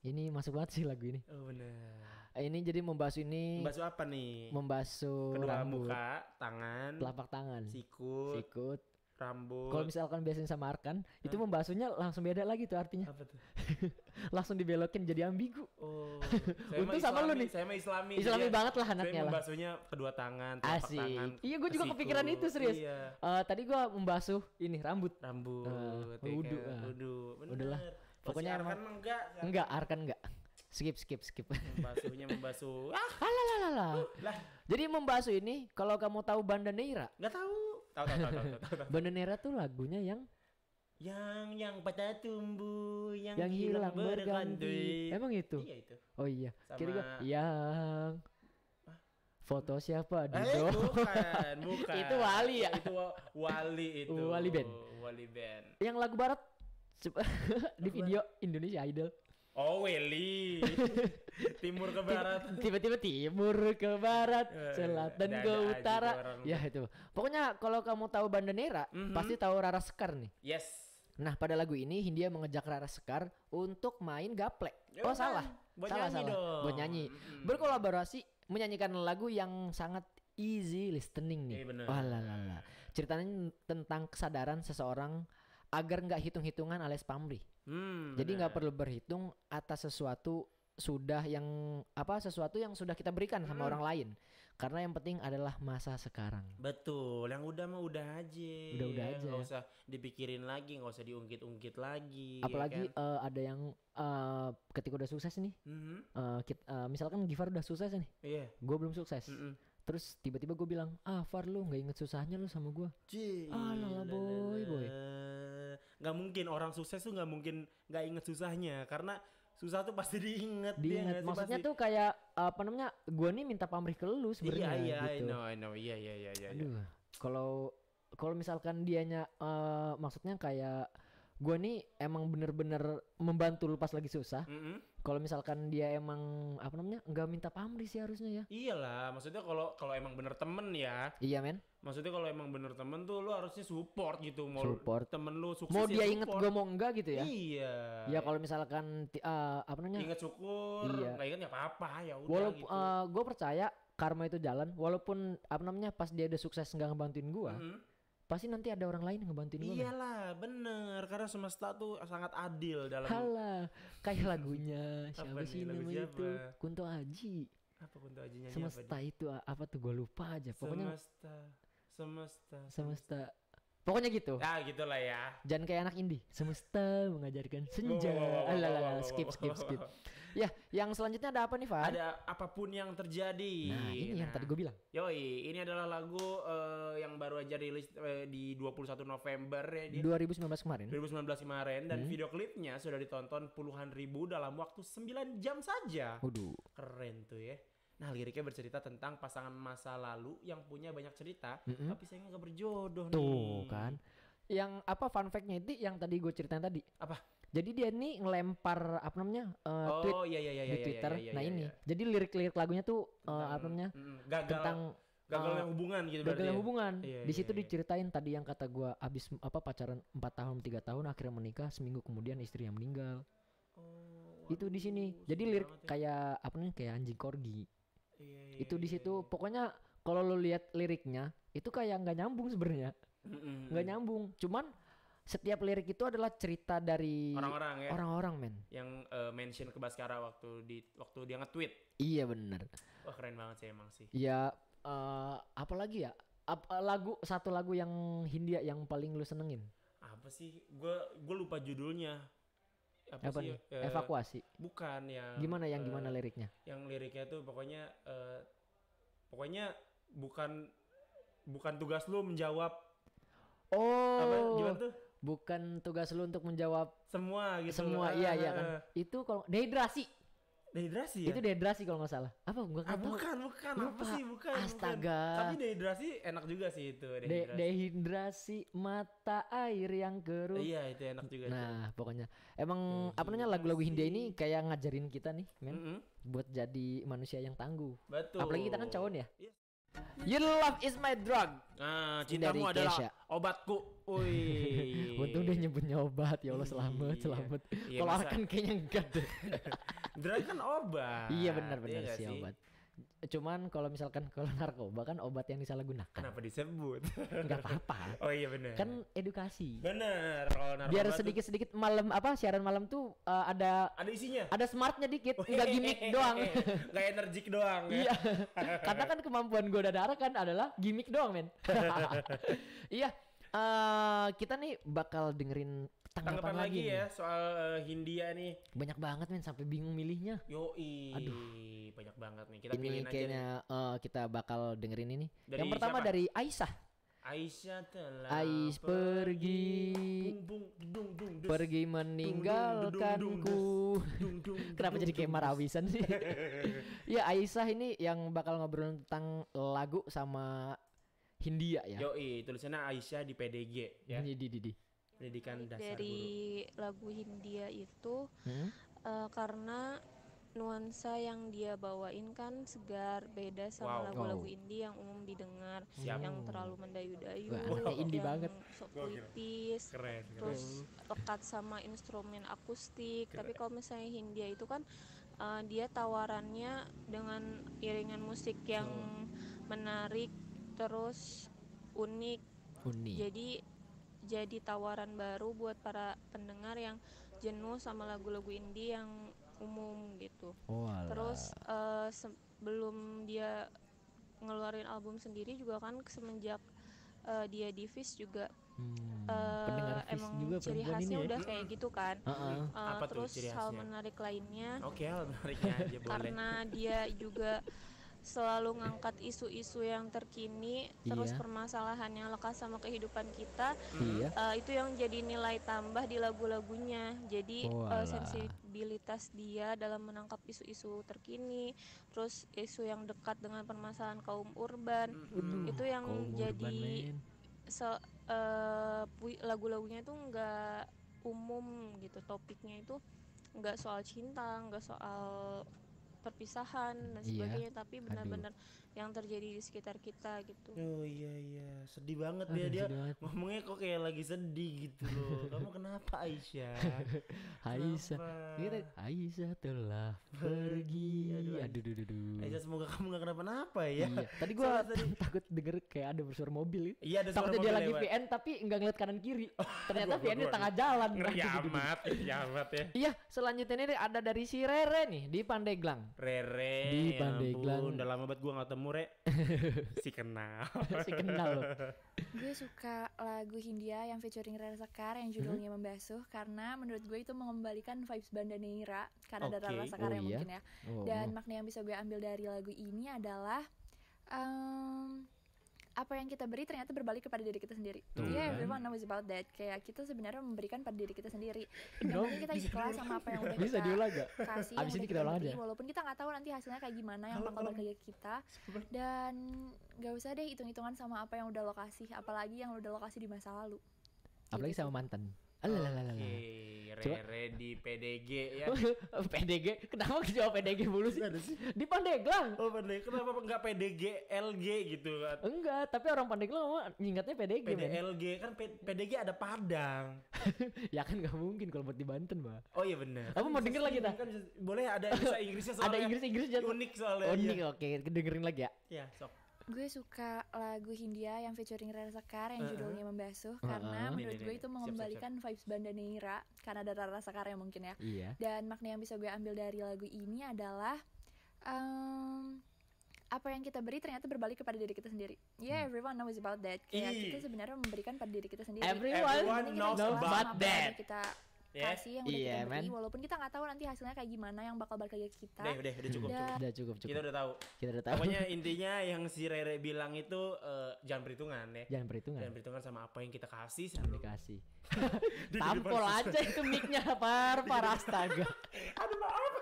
Ini masuk banget sih lagu ini. Oh benar. Ah, ini jadi membasuh ini. Membasuh apa nih? Membasuh kedua rambut, muka, tangan, telapak tangan, sikut, sikut, rambut. Kalau misalkan biasanya sama Arkan, Hah? itu membahasnya langsung beda lagi tuh artinya. Apa tuh? langsung dibelokin jadi ambigu. Oh. Untung sama lu nih. Saya mah Islami. Islami ya. banget lah anaknya lah. Saya kedua tangan, Asik. tangan. Iya, gue juga kepikiran itu serius. Iya. Uh, tadi gue membasuh ini rambut. Rambut. Uh, wudu. Uh, wudu. Udahlah. Pokoknya Arkan emang enggak. Kan? Enggak, Arkan enggak skip skip skip membasuhnya membasuh ah lah lah lah lah jadi membasuh ini kalau kamu tahu Banda Neira Enggak tahu Tahu tahu tahu tuh lagunya yang yang yang pada tumbuh yang, yang hilang berganti. Emang itu? Iya itu. Oh iya. Sama... Kira gua yang Hah? foto siapa di eh, bukan, bukan. itu wali ya itu wali itu wali band wali band yang lagu barat di video Indonesia Idol Oh Welly, timur ke barat. Tiba-tiba timur ke barat, eh, selatan ke utara. Ya itu. Pokoknya kalau kamu tahu Bandanera, mhm. pasti tahu Rara Sekar nih. Yes. Nah pada lagu ini Hindia mengejak Rara Sekar untuk main gaplek. Oh salah, salah salah. Buat nyanyi. Mhm. Berkolaborasi menyanyikan lagu yang sangat easy listening nih. Iya Wah lah Ceritanya tentang kesadaran seseorang agar nggak hitung-hitungan alias pamrih. Hmm, Jadi nggak perlu berhitung atas sesuatu sudah yang apa sesuatu yang sudah kita berikan sama hmm. orang lain karena yang penting adalah masa sekarang betul yang udah mah udah aja udah udah aja nggak usah dipikirin lagi nggak usah diungkit-ungkit lagi ya apalagi ya kan? uh, ada yang uh, ketika udah sukses nih mm-hmm. uh, eh, kita, uh, misalkan Gifar udah sukses nih yeah. gue belum sukses mm mm terus tiba-tiba gue bilang ah Far lu nggak inget susahnya lu sama gue ah lala boy boy nggak mungkin orang sukses tuh nggak mungkin nggak inget susahnya karena susah tuh pasti diinget diinget dia, maksudnya pasti... tuh kayak apa namanya gue nih minta pamrih ke lu sebenarnya iya iya gitu. I know iya iya iya iya, iya. kalau kalau misalkan dianya uh, maksudnya kayak gue nih emang bener-bener membantu lu pas lagi susah. Mm -hmm. Kalau misalkan dia emang apa namanya nggak minta pamrih sih harusnya ya. Iyalah, maksudnya kalau kalau emang bener temen ya. Iya men. Maksudnya kalau emang bener temen tuh lu harusnya support gitu. Mau support. Temen lu sukses. Mau ya dia inget gue mau enggak gitu ya? Iya. Ya kalau misalkan uh, apa namanya? Ingat syukur. Iya. Gak inget ya apa-apa ya udah. Walaupun gitu. uh, eh, gue percaya karma itu jalan. Walaupun apa namanya pas dia udah sukses nggak ngebantuin gue. Mm -hmm pasti nanti ada orang lain ngebantuin gue. Iyalah, kan? bener. Karena semesta tuh sangat adil dalam. Halah, kayak lagunya siapa sih namanya itu? Kunto Aji. Apa Kunto Aji Semesta apa itu apa tuh gue lupa aja. Pokoknya semesta semesta semesta, semesta Pokoknya gitu. nah, gitulah ya. Jangan kayak anak indie. Semesta mengajarkan senja. Wow, skip, skip, skip. ya, yang selanjutnya ada apa nih, Pak? Ada apapun yang terjadi. Nah, ini nah. yang tadi gue bilang. Yoi, ini adalah lagu uh, yang baru aja rilis uh, di 21 November ya. Dia. 2019 kemarin. 2019 kemarin dan hmm. video klipnya sudah ditonton puluhan ribu dalam waktu 9 jam saja. Waduh. Keren tuh ya. Nah liriknya bercerita tentang pasangan masa lalu yang punya banyak cerita, mm -hmm. tapi sayangnya gak berjodoh Tuh, nih. kan. Yang apa fun factnya nya itu yang tadi gue ceritain tadi. Apa? Jadi dia nih ngelempar apa namanya uh, oh, tweet iya, iya, iya, di iya, iya, Twitter. Iya, iya, nah, iya, nah ini, iya. jadi lirik-lirik lagunya tuh eh, tentang, uh, apa namanya mm, gagal, tentang gagal uh, yang hubungan gitu. Gagal ya? hubungan. Iya, di iya, situ iya, iya. diceritain tadi yang kata gue abis apa pacaran 4 tahun tiga tahun akhirnya menikah seminggu kemudian istri yang meninggal. Oh, itu di sini. Jadi lirik ya. kayak apa namanya kayak anjing korgi. Iya, iya, itu iya, di situ iya. pokoknya kalau lo lihat liriknya itu kayak nggak nyambung sebenarnya. Nggak mm -mm. nyambung. Cuman setiap lirik itu adalah cerita dari orang-orang ya. Orang-orang men. Yang uh, mention ke Baskara waktu di waktu dia nge-tweet. Iya benar. Wah keren banget sih emang sih. Ya uh, eh, apalagi ya? Ap eh, lagu satu lagu yang Hindia yang paling lu senengin? Apa sih? Gue gue lupa judulnya apa, apa sih nih? Uh, bukan yang gimana yang uh, gimana liriknya yang liriknya tuh pokoknya uh, pokoknya bukan bukan tugas lu menjawab oh apa, gimana tuh bukan tugas lu untuk menjawab semua gitu semua iya iya kan itu kalau dehidrasi dehidrasi ya? Itu dehidrasi kalau nggak salah. Apa gua ah, tahu. bukan, bukan. Lupa. Apa sih bukan? Astaga. Bukan. Tapi dehidrasi enak juga sih itu dehidrasi. De dehidrasi mata air yang keruh. Iya, itu enak juga Nah, itu. pokoknya emang dehidrasi. apa namanya lagu-lagu Hindia ini kayak ngajarin kita nih, men. Mm -hmm. Buat jadi manusia yang tangguh. Betul. Apalagi kita kan cowok ya. Yes. Iya. You love is my drug. Ah, cintamu dari adalah Kesha. obatku. Wih. Untung dia nyebutnya obat. Ya Allah selamat, iya. selamat. Iya, Kalau masa... kayaknya enggak deh. drug kan obat. Iya benar benar iya sih, sih obat. Cuman kalau misalkan kalau narkoba kan obat yang disalahgunakan. Kenapa disebut? nggak apa-apa. Oh iya benar. Kan edukasi. Benar. Kalau Biar sedikit-sedikit malam apa siaran malam tuh uh, ada ada isinya. Ada smartnya dikit, oh, nggak gimmick doang. nggak energik doang ya. Iya. Karena kan kemampuan gue darah kan adalah gimmick doang, men. iya. Uh, kita nih bakal dengerin tanggapan, tanggapan lagi, ya soal uh, Hindia nih. Banyak banget men sampai bingung milihnya. Yoi. Aduh, banyak banget nih. Kita ini pilihin kayaknya aja nih. Uh, eh, kita bakal dengerin ini. Dari Yang pertama siapa? dari Aisyah. Aisyah telah Ais pergi pergi meninggalkanku. Kenapa jadi kayak marawisan sih? ya Aisyah ini yang bakal ngobrol tentang lagu sama Hindia ya. i tulisannya Aisyah di PDG ya. Di di di pendidikan dasar dari guru. lagu Hindia itu hmm? uh, karena nuansa yang dia bawain kan segar beda sama lagu-lagu wow. Oh. indie yang umum didengar Siap. yang terlalu mendayu-dayu wow. indie banget sok terus hmm. lekat sama instrumen akustik keren. tapi kalau misalnya Hindia itu kan uh, dia tawarannya dengan iringan musik yang hmm. menarik terus unik unik jadi jadi tawaran baru buat para pendengar yang jenuh sama lagu-lagu indie yang umum gitu. Oh, Terus uh, sebelum dia ngeluarin album sendiri juga kan semenjak uh, dia divis juga hmm. uh, emang juga ciri khasnya ya? udah kayak gitu kan. Uh -uh. Uh, terus hal menarik lainnya. Oke, okay, hal menariknya aja boleh. Karena dia juga selalu ngangkat isu-isu yang terkini iya. terus permasalahan yang lekat sama kehidupan kita iya. uh, itu yang jadi nilai tambah di lagu-lagunya jadi oh uh, sensibilitas dia dalam menangkap isu-isu terkini terus isu yang dekat dengan permasalahan kaum urban mm-hmm. itu yang kaum jadi uh, lagu-lagunya itu enggak umum gitu topiknya itu nggak soal cinta nggak soal perpisahan dan iya. sebagainya tapi benar-benar yang terjadi di sekitar kita gitu. Oh iya iya, sedih banget Aduh, dia dia banget. ngomongnya kok kayak lagi sedih gitu loh. Kamu kenapa Aisyah? Aisyah. Aisyah telah pergi. Aduh, aduh, aduh, aduh. Aisyah semoga kamu gak kenapa-napa ya. Iya. Tadi gua tadi... takut denger kayak ada bersuara mobil. Ya. Iya, ada suara Takutnya dia lagi VN tapi nggak ngeliat kanan kiri. Ternyata VN di tengah jalan. Ngeri amat, amat ya. Iya, selanjutnya ini ada dari si Rere nih di Pandeglang. Rere. Di ya Pandeglang. Udah lama banget gua gak temu kamu re si kenal si kenal gue suka lagu Hindia yang featuring Rara Sekar yang judulnya hmm? membasuh karena menurut gue itu mengembalikan vibes Banda Neira karena okay. ada Rara Sekar oh, yang iya? mungkin ya oh. dan oh. makna yang bisa gue ambil dari lagu ini adalah um, apa yang kita beri ternyata berbalik kepada diri kita sendiri. Tuh, yeah, kan? everyone knows about that. Kayak kita sebenarnya memberikan pada diri kita sendiri. Dan no, penting kita ikhlas sama apa yang udah bisa kita gak? kasih. Abis ini kita, ulang aja. Walaupun kita nggak tahu nanti hasilnya kayak gimana yang bakal balik ke kita. Dan nggak usah deh hitung-hitungan sama apa yang udah lo kasih, apalagi yang udah lo kasih di masa lalu. Apalagi gitu. sama mantan. Alalalalalala. Okay. Rere re di PDG ya. Oh, PDG, kenapa jawab PDG mulu sih? sih? Di Pandeglang. Oh Pandeglang, kenapa enggak PDG LG gitu kan? Enggak, tapi orang Pandeglang nyingkatnya PDG. PDG LG kan P PDG ada Padang. ya kan nggak mungkin kalau buat di Banten, Mbak. Oh iya benar. Apa mau denger lagi dah? Kan boleh ada bahasa Inggrisnya soalnya. ada Inggris Inggris unik soalnya. Oh, unik, iya. oke, dengerin lagi ya. Iya, sok gue suka lagu Hindia yang featuring Rara Sekar yang judulnya Membasuh uh-huh. karena menurut gue itu mengembalikan vibes Banda Neira karena ada Rara Sekar yang mungkin ya. Iya. Dan makna yang bisa gue ambil dari lagu ini adalah um, apa yang kita beri ternyata berbalik kepada diri kita sendiri. Yeah, hmm. everyone knows about that. Kayak kita sebenarnya memberikan pada diri kita sendiri. Everyone, everyone kita knows about, about that. Kita yeah. kasih yang udah yeah, kita beri walaupun kita nggak tahu nanti hasilnya kayak gimana yang bakal balik lagi ke kita udah udah udah cukup udah, udah cukup, cukup kita udah tahu kita udah tahu pokoknya intinya yang si Rere bilang itu uh, jangan perhitungan ya jangan perhitungan jangan perhitungan sama apa yang kita kasih sama dikasih tampol aja itu micnya par par astaga aduh maaf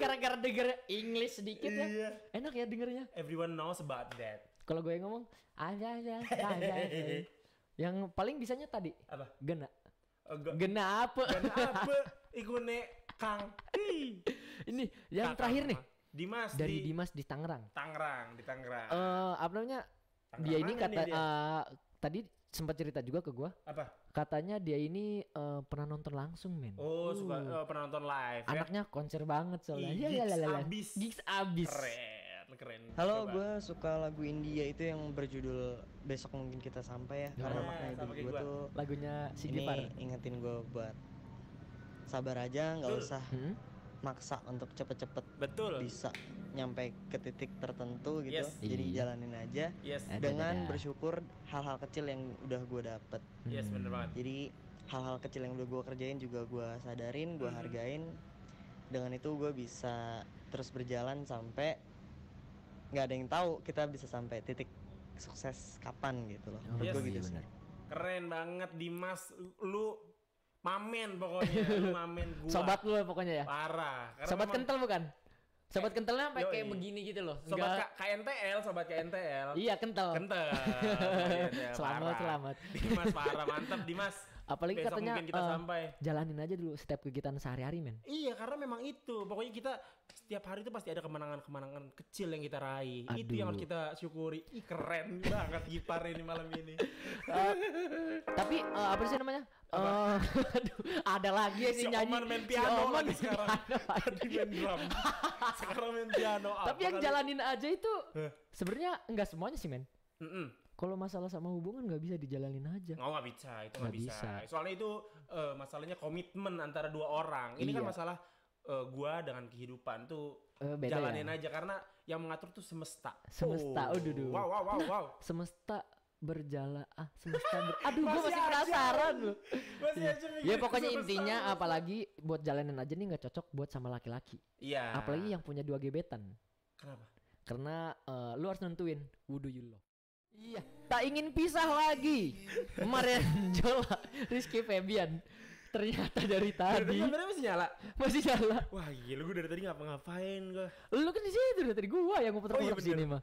gara-gara denger English sedikit ya yeah. enak ya dengernya everyone knows about that kalau gue ngomong aja aja aja yang paling bisanya tadi apa gena genap apa? apa? Ikune Kang. Ini yang terakhir nih. Dimas dari di, Dimas di Tangerang. Tangerang di Tangerang. Eh uh, apa namanya? Tangerang dia ini kata dia? Uh, tadi sempat cerita juga ke gua. Apa? Katanya dia ini uh, pernah nonton langsung, men. Oh, uh. suka uh, eh, pernah nonton live. Ya? Anaknya ya? konser banget soalnya. Iya, iya, iya. Abis. Gigs abis. Keren keren. Halo, gue suka lagu India itu yang berjudul Besok Mungkin Kita Sampai ya. Nah, karena makna itu gue tuh lagunya si Ini ingetin gue buat sabar aja, nggak usah hmm? maksa untuk cepet-cepet. Betul. Bisa nyampe ke titik tertentu gitu. Yes. Jadi jalanin aja yes. dengan bersyukur hal-hal kecil yang udah gue dapet. Yes, hmm. bener banget. Jadi hal-hal kecil yang udah gue kerjain juga gue sadarin, gue -hmm. hargain. Dengan itu gue bisa terus berjalan sampai nggak ada yang tahu kita bisa sampai titik sukses kapan gitu loh. Oh, yes, iya gitu sih Keren banget Dimas, lu mamen pokoknya, lu mamen gua. Sobat lu pokoknya ya. Parah. Karena sobat kental bukan? Sobat kentalnya sampai kayak begini gitu loh. Sobat Enggak. KNTL, sobat KNTL. Iya, kental. Kental. Iya, iya, selamat, selamat. Dimas parah, mantap Dimas apalagi Besok katanya kita uh, sampai. jalanin aja dulu setiap kegiatan sehari-hari men iya karena memang itu pokoknya kita setiap hari itu pasti ada kemenangan-kemenangan kecil yang kita raih Aduh. itu yang harus kita syukuri Ih, keren banget gipar ini malam ini uh, tapi uh, apa sih namanya Uh, ada lagi yang si, nyanyi Oman main piano si Oman sekarang main drum sekarang main piano tapi yang jalanin aja itu sebenarnya enggak semuanya sih men Mm -mm. Kalau masalah sama hubungan nggak bisa dijalanin aja. Oh nggak bisa, itu nggak bisa. bisa. Soalnya itu uh, masalahnya komitmen antara dua orang. Ini kan iya. kan masalah uh, gua dengan kehidupan tuh uh, beda ya? jalanin ya? aja karena yang mengatur tuh semesta. Semesta, oh, aduh, Wow, wow, wow, nah, wow. Semesta berjalan. ah semesta ber aduh gue masih penasaran loh masih iya. ya pokoknya intinya apalagi buat jalanin aja nih nggak cocok buat sama laki-laki iya -laki. apalagi yang punya dua gebetan kenapa karena uh, lu harus nentuin wudhu do Iya, tak ingin pisah lagi. Ya, Jola, Rizky Febian. Ternyata dari tadi. Kamera masih nyala. Masih nyala. Wah, gila gue dari tadi ngapa ngapain gue. Lu kan di situ dari tadi gua yang gue putar-putar oh, iya, sini mah.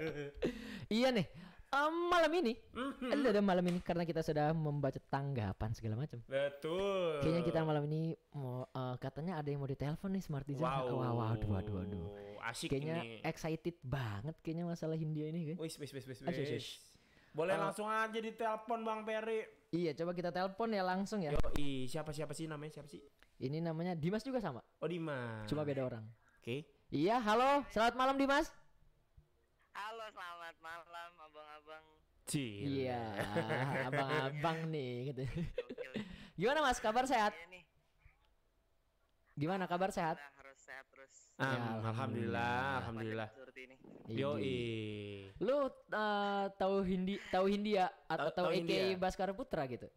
iya nih, Um, malam ini, mm-hmm. ada malam ini karena kita sudah membaca tanggapan segala macam. Betul. Kayaknya kita malam ini mau uh, katanya ada yang mau ditelepon nih smart design. Wow. wow, wow, aduh, aduh, aduh. Asik kayaknya ini. excited banget kayaknya masalah Hindia ini kan. Wis, wis, wis, wis. Boleh uh, langsung aja ditelepon Bang Perry Iya, coba kita telepon ya langsung ya. Yoi, siapa siapa sih namanya? Siapa sih? Ini namanya Dimas juga sama. Oh, Dimas. Cuma beda orang. Oke. Okay. Iya, halo. Selamat malam Dimas. Halo, selamat malam kecil. Iya, abang-abang nih gitu. Gimana Mas, kabar iya sehat? Gimana kabar sehat? Harus sehat terus. ya, alhamdulillah, alhamdulillah. Iya. Yo Lu uh, tahu Hindi, tahu Hindia ya? atau tahu EK ya? Baskara Putra gitu?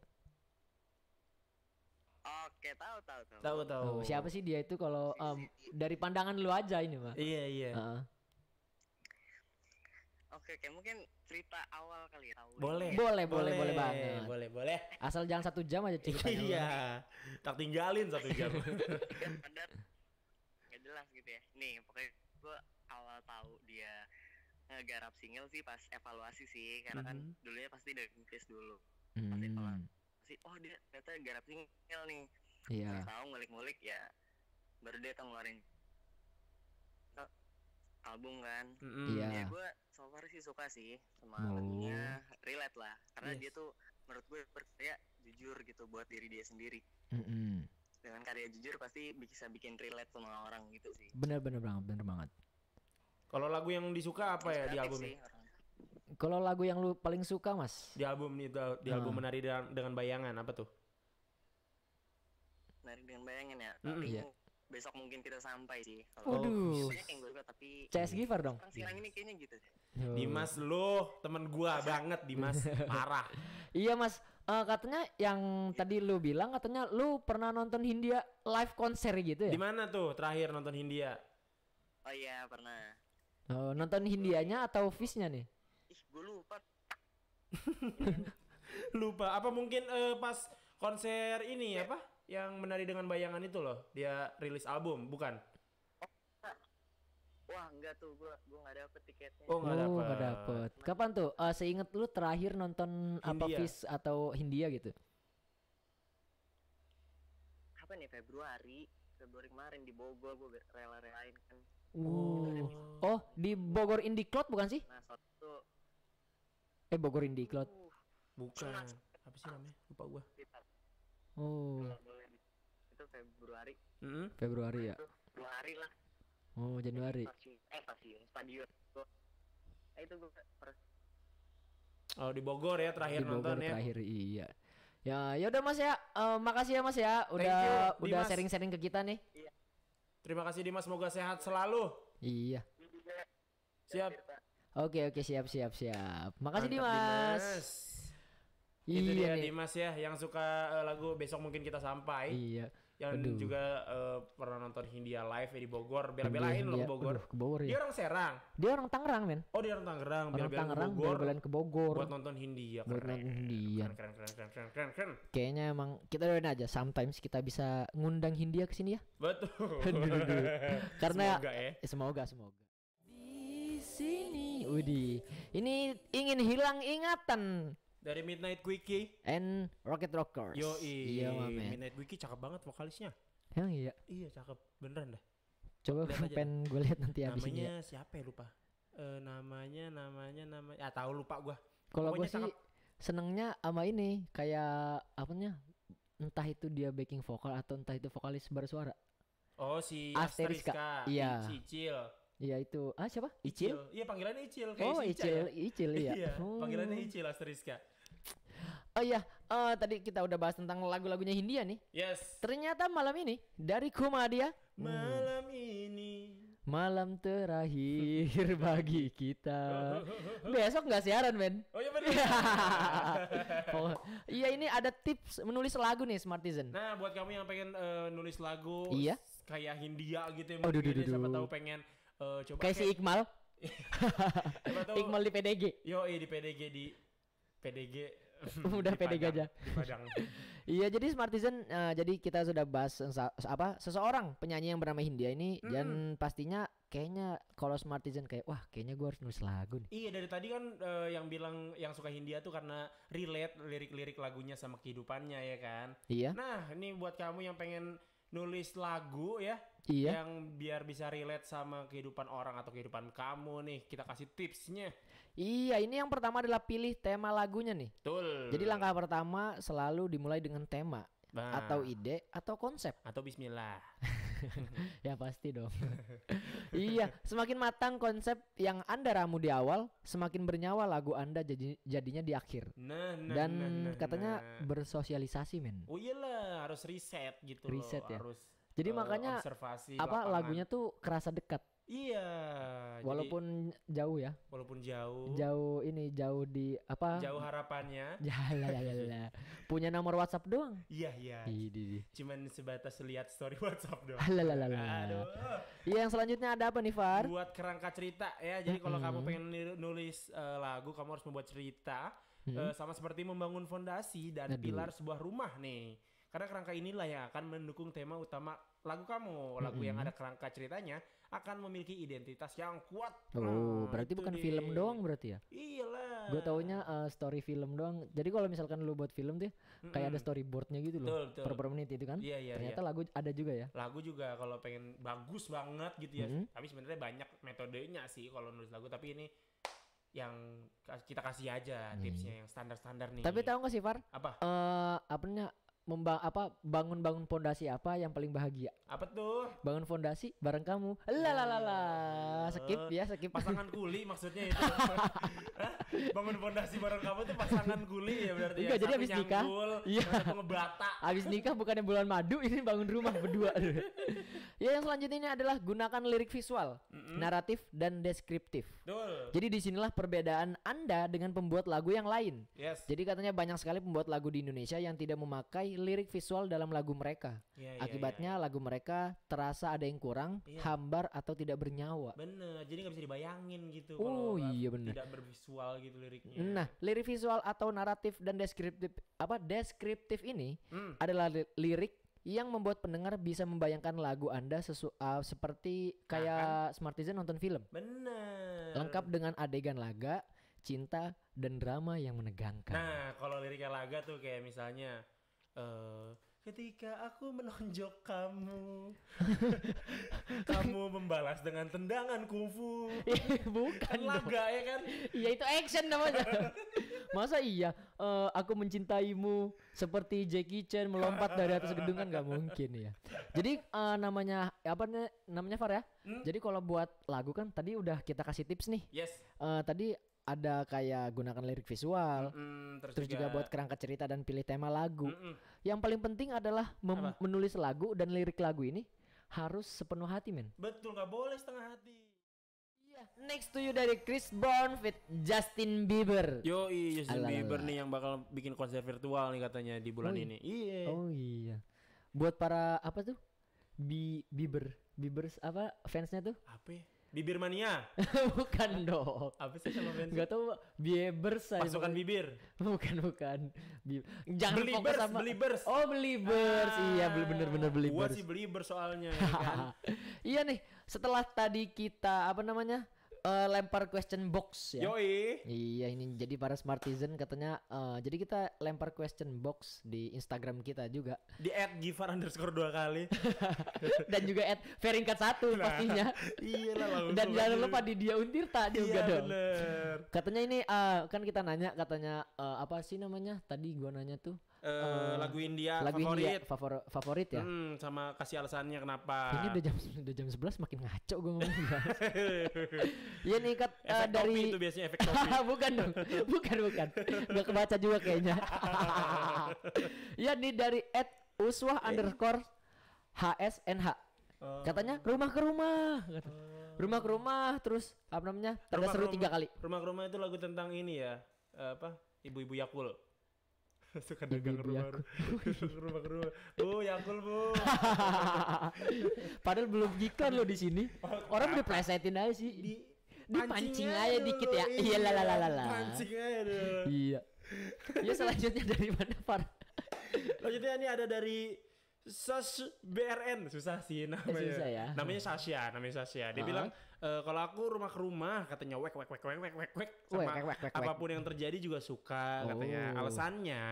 Oke, tahu tahu tahu. Tahu tahu. Oh, siapa sih dia itu kalau um, dari pandangan lu aja ini, Pak? Iya, iya. Uh. Oke, oke, mungkin cerita awal kali ya. Tahu boleh. Ya. Boleh, boleh, boleh, boleh banget. Boleh, boleh. Asal jangan satu jam aja cerita iya. Tak tinggalin satu jam. Iya, Padat. nggak jelas gitu ya. Nih, pokoknya gue awal tahu dia ngegarap single sih pas evaluasi sih karena mm -hmm. kan mm-hmm. dulunya pasti dari Inggris dulu. Mm. Pas mm-hmm. evaluasi, oh dia ternyata garap single nih. Iya. Yeah. Tahu ngulik-ngulik ya baru dia tahu ngeluarin album kan mm -hmm. yeah. ya gue so far sih suka sih sama oh. lagunya relate lah karena yes. dia tuh menurut gue berkarya jujur gitu buat diri dia sendiri mm -hmm. dengan karya jujur pasti bisa bikin relate sama orang gitu sih bener bener banget bener banget kalau lagu yang disuka apa ya di album kalau lagu yang lu paling suka mas di album nih di hmm. album menari dengan bayangan apa tuh menari dengan bayangan ya mm -hmm. Tapi, yeah besok mungkin kita sampai sih. Kalau Waduh. Banyak yang gue tapi CS Giver dong. Sekarang ini kayaknya gitu. Oh. Dimas lo temen gua banget Dimas parah. iya Mas, uh, katanya yang tadi lu bilang katanya lu pernah nonton Hindia live konser gitu ya? Di mana tuh terakhir nonton Hindia? Oh iya, pernah. Oh, nonton Hindianya atau Fishnya nih? Ih, gue lupa. lupa apa mungkin uh, pas konser ini ya. apa? yang menari dengan bayangan itu loh dia rilis album bukan Wah enggak tuh gua gua nggak dapet tiketnya. Oh nggak oh, dapet. Oh, gak dapet. Kapan tuh? Uh, seinget lu terakhir nonton apa Fis atau Hindia gitu? Kapan nih? Ya? Februari? Februari kemarin di Bogor gua rela-relain kan. Uh. Oh, di Bogor Indie Cloud bukan sih? Nah, satu. Eh Bogor Indie Cloud. Uh, bukan. Apa sih namanya? Lupa gua. Oh. Februari. Hmm? Februari ya. Februari lah. Oh, Januari. eh, stasiun, stadion. Eh, itu gue Oh, di Bogor ya terakhir di Bogor nonton terakhir, ya. terakhir iya. Ya, ya udah Mas ya. Uh, makasih ya Mas ya udah you, udah sharing-sharing ke kita nih. Iya. Terima kasih Dimas, semoga sehat selalu. Iya. Siap. Iya, oke, oke, siap, siap, siap. Makasih Dimas. Dimas. Iya itu iya dia nih. Dimas ya yang suka eh, lagu besok mungkin kita sampai. Iya yang Aduh. juga uh, pernah nonton Hindia live ya di Bogor bela-belain loh ke Bogor. Aduh, ke Bogor ya. Dia orang Serang. Dia orang Tangerang men. Oh dia orang Tangerang. Orang bela Tangerang Bogor, bela ke Bogor. Buat nonton Hindia. Buat nonton Hindia. Keren keren keren keren keren keren. Kayaknya emang kita doain aja. Sometimes kita bisa ngundang Hindia ke sini ya. Betul. Karena semoga ya. Eh, semoga semoga. Di sini Udi. Ini ingin hilang ingatan dari Midnight Wiki and Rocket Rockers. Yo iya mamen. Ya. Midnight Wiki cakep banget vokalisnya. Emang iya. Iya cakep beneran dah. Coba pen gue lihat nanti abis ini. Namanya ya. siapa ya lupa? E, namanya namanya nama. ya ah, tahu lupa gue. Kalau gue sih senengnya sama ini kayak apa apanya entah itu dia backing vokal atau entah itu vokalis bersuara. Oh si Asteriska. Iya. Cicil. Iya itu. Ah siapa? Icil. Iya panggilannya Icil Oh, Icil Icil, ya? iya. iya. Panggilannya oh. Icil Asteriska. Oh iya, uh, tadi kita udah bahas tentang lagu-lagunya Hindia nih. Yes. Ternyata malam ini dari Kumadia. Malam hmm. ini. Malam terakhir bagi kita. Besok nggak siaran, men. Oh iya benar. oh, iya ini ada tips menulis lagu nih, Smartizen. Nah, buat kamu yang pengen uh, nulis lagu iya? kayak Hindia gitu oh, duh, duh, duh. siapa tahu pengen uh, coba kayak, si Iqmal. Iqmal di PDG. Yo, di PDG di PDG udah pede gajah. Iya, jadi smartizen uh, eh, jadi kita sudah bahas apa seseorang penyanyi yang bernama Hindia ini hmm. dan pastinya kayaknya kalau smartizen kayak wah kayaknya gue harus nulis lagu nih. Iya dari tadi kan uh, yang bilang yang suka Hindia tuh karena relate lirik-lirik lagunya sama kehidupannya ya kan. Iya. Nah ini buat kamu yang pengen nulis lagu ya iya. yang biar bisa relate sama kehidupan orang atau kehidupan kamu nih kita kasih tipsnya iya ini yang pertama adalah pilih tema lagunya nih Betul. jadi langkah pertama selalu dimulai dengan tema nah. atau ide atau konsep atau Bismillah ya pasti dong. iya, semakin matang konsep yang Anda ramu di awal, semakin bernyawa lagu Anda jadi jadinya di akhir. Nah, nah Dan nah, nah, katanya nah. bersosialisasi, men. Oh iyalah, harus riset gitu Riset ya. Harus jadi uh, makanya apa lagunya tuh kerasa dekat Iya. Walaupun jadi, jauh ya. Walaupun jauh. Jauh ini jauh di apa? Jauh harapannya. Jalan ya, ya, ya, ya ya. Punya nomor WhatsApp doang. Iya iya. Cuman sebatas lihat story WhatsApp doang. Lalalala. Ah, Aduh. Iya yang selanjutnya ada apa nih Far? Buat kerangka cerita ya. Jadi kalau -hmm. kamu pengen nulis uh, lagu, kamu harus membuat cerita. -hmm. uh, sama seperti membangun fondasi dan Aduh. pilar sebuah rumah nih. Karena kerangka inilah yang akan mendukung tema utama lagu kamu. Lagu -hmm. yang ada kerangka ceritanya akan memiliki identitas yang kuat. Oh, nah, berarti bukan deh. film doang berarti ya? Iyalah. Gue taunya uh, story film doang. Jadi kalau misalkan lu buat film tuh mm-hmm. kayak ada storyboardnya gitu loh. Betul, betul. Per per menit itu kan? Iya, iya. Ternyata iya. lagu ada juga ya. Lagu juga kalau pengen bagus banget gitu ya. Mm-hmm. Tapi sebenarnya banyak metodenya sih kalau nulis lagu, tapi ini yang kita kasih aja mm-hmm. tipsnya hmm. yang standar-standar nih. Tapi tahu gak sih Far? Apa? Eh uh, apa membang apa bangun-bangun fondasi apa yang paling bahagia? Apa tuh? Bangun fondasi bareng kamu. Lalalala. Eh, skip ya, skip. Pasangan kuli maksudnya itu. bangun fondasi bareng kamu tuh pasangan kuli ya berarti ya. Enggak, ya. jadi habis nikah. Iya. Ngebata. Habis nikah bukannya bulan madu, ini bangun rumah berdua. ya yang selanjutnya ini adalah gunakan lirik visual, mm -hmm. naratif dan deskriptif. Betul. Jadi disinilah perbedaan Anda dengan pembuat lagu yang lain. Yes. Jadi katanya banyak sekali pembuat lagu di Indonesia yang tidak memakai lirik visual dalam lagu mereka. Ya, ya, Akibatnya ya, ya. lagu mereka terasa ada yang kurang, ya. hambar atau tidak bernyawa. Bener, jadi nggak bisa dibayangin gitu. Oh iya bener. Tidak bervisual gitu liriknya. Nah, lirik visual atau naratif dan deskriptif apa deskriptif ini hmm. adalah lirik yang membuat pendengar bisa membayangkan lagu Anda sesu uh, seperti kayak nah, kan? Smartizen nonton film. Bener. Lengkap dengan adegan laga, cinta, dan drama yang menegangkan. Nah, kalau liriknya laga tuh kayak misalnya uh, ketika aku menonjok kamu, kamu membalas dengan tendangan kungfu. Iya, bukan laga dong. ya kan? Iya itu action namanya. Masa iya uh, aku mencintaimu seperti Jackie Chan melompat dari atas gedung kan nggak mungkin ya. Jadi uh, namanya apa namanya Far ya? Hmm? Jadi kalau buat lagu kan tadi udah kita kasih tips nih. Yes. Uh, tadi ada kayak gunakan lirik visual, mm terus, terus juga... juga buat kerangka cerita dan pilih tema lagu. Mm Yang paling penting adalah mem- menulis lagu dan lirik lagu ini harus sepenuh hati, men. Betul, nggak boleh setengah hati. Iya. Next to you dari Chris Brown fit Justin Bieber. Yo, Justin Alalala. Bieber nih yang bakal bikin konser virtual nih katanya di bulan oh, ini. Iya. Oh iya. Buat para apa tuh? Bi Bieber, Bieber apa fansnya tuh? Apa? Ya? Bibir mania? bukan dong. Apa sih sama bensin? Gak tau, Bieber saya. Pasukan bukan. bibir? Bukan, bukan. Bi Jangan beli bers, sama... Belibers. Oh, Belibers. Ah, iya, bener-bener Belibers. Gua sih Belibers soalnya. Ya kan? iya nih, setelah tadi kita, apa namanya? uh, lempar question box ya. Yoi. Iya ini jadi para smartizen katanya uh, jadi kita lempar question box di Instagram kita juga. Di @gifar underscore dua kali. dan juga at Veringkat satu nah, pastinya. Iya lah. Dan jangan lupa di dia Untirta juga iya, dong. Katanya ini uh, kan kita nanya katanya uh, apa sih namanya tadi gua nanya tuh uh, lagu India lagu favorit. India favor favorit ya. Hmm, sama kasih alasannya kenapa. Ini udah jam udah jam 11 makin ngaco gue ngomong. Iya nih kat efek uh, dari topi itu biasanya efek topi. bukan dong. Bukan bukan. Gak kebaca juga kayaknya. Iya nih dari at uswah yeah. underscore hsnh. Uh, oh. Katanya rumah ke rumah. Kata. Uh, rumah ke rumah terus apa namanya? Tanda seru tiga kali. Rumah ke rumah itu lagu tentang ini ya. Uh, apa? Ibu-ibu Yakul. suka dagang rumah rumah ke rumah bu yakul bu padahal belum iklan lo di sini orang udah plesetin aja sih di dipancing aja, dikit ya iya lah iya, lah lah lah pancing aja dulu iya ya selanjutnya dari mana Far? selanjutnya ini ada dari Sas BRN susah sih namanya. Susah ya. Namanya Sasha, namanya Sasha. Dia bilang e, kalau aku rumah ke rumah katanya wek wek wek wek wek wek wek sama wek, wek, wek, wek. apapun yang terjadi juga suka oh. katanya. Alasannya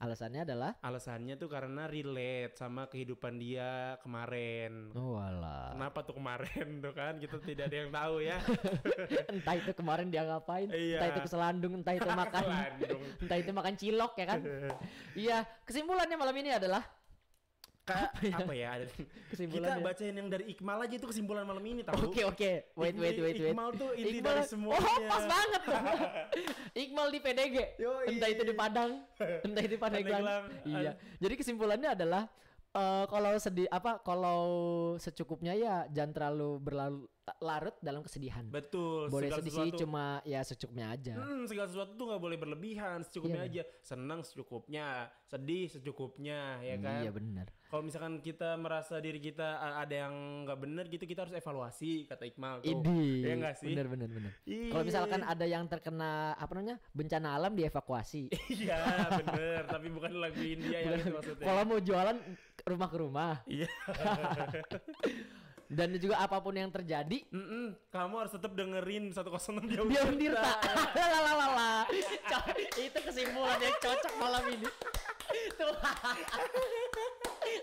Alasannya adalah Alasannya tuh karena relate sama kehidupan dia kemarin. Oh alah. Kenapa tuh kemarin tuh kan kita tidak ada yang tahu ya. entah itu kemarin dia ngapain, iya. entah itu keselandung, entah itu makan. entah itu makan cilok ya kan. iya, kesimpulannya malam ini adalah Kak, apa ya? Apa ya? Kita bacain yang dari Iqmal aja itu kesimpulan malam ini tahu. Oke, oke. Wait, wait, wait, wait. Iqmal tuh inti dari semuanya. Oh, pas banget. Iqmal di PDG. Entah itu di Padang, entah itu di Padang. iya. Jadi kesimpulannya adalah uh, kalau sedih apa kalau secukupnya ya jangan terlalu berlalu larut dalam kesedihan. Betul. Boleh sedih sesuatu, sih cuma ya secukupnya aja. Hmm, segala sesuatu tuh gak boleh berlebihan, secukupnya iya, aja. Senang secukupnya, sedih secukupnya, ya iya, kan? Iya benar. Kalau misalkan kita merasa diri kita ada yang nggak bener gitu, kita harus evaluasi kata Iqbal tuh. Idi. Ya gak sih? Bener bener bener. Iya. Kalau misalkan ada yang terkena apa namanya? bencana alam dievakuasi. Iya, bener, tapi bukan lagu India yang itu maksudnya. Kalau mau jualan rumah ke rumah. Iya. dan juga apapun yang terjadi mm -mm, kamu harus tetap dengerin satu 106 Diam Diam Dirta lalalala itu kesimpulannya cocok malam ini tuh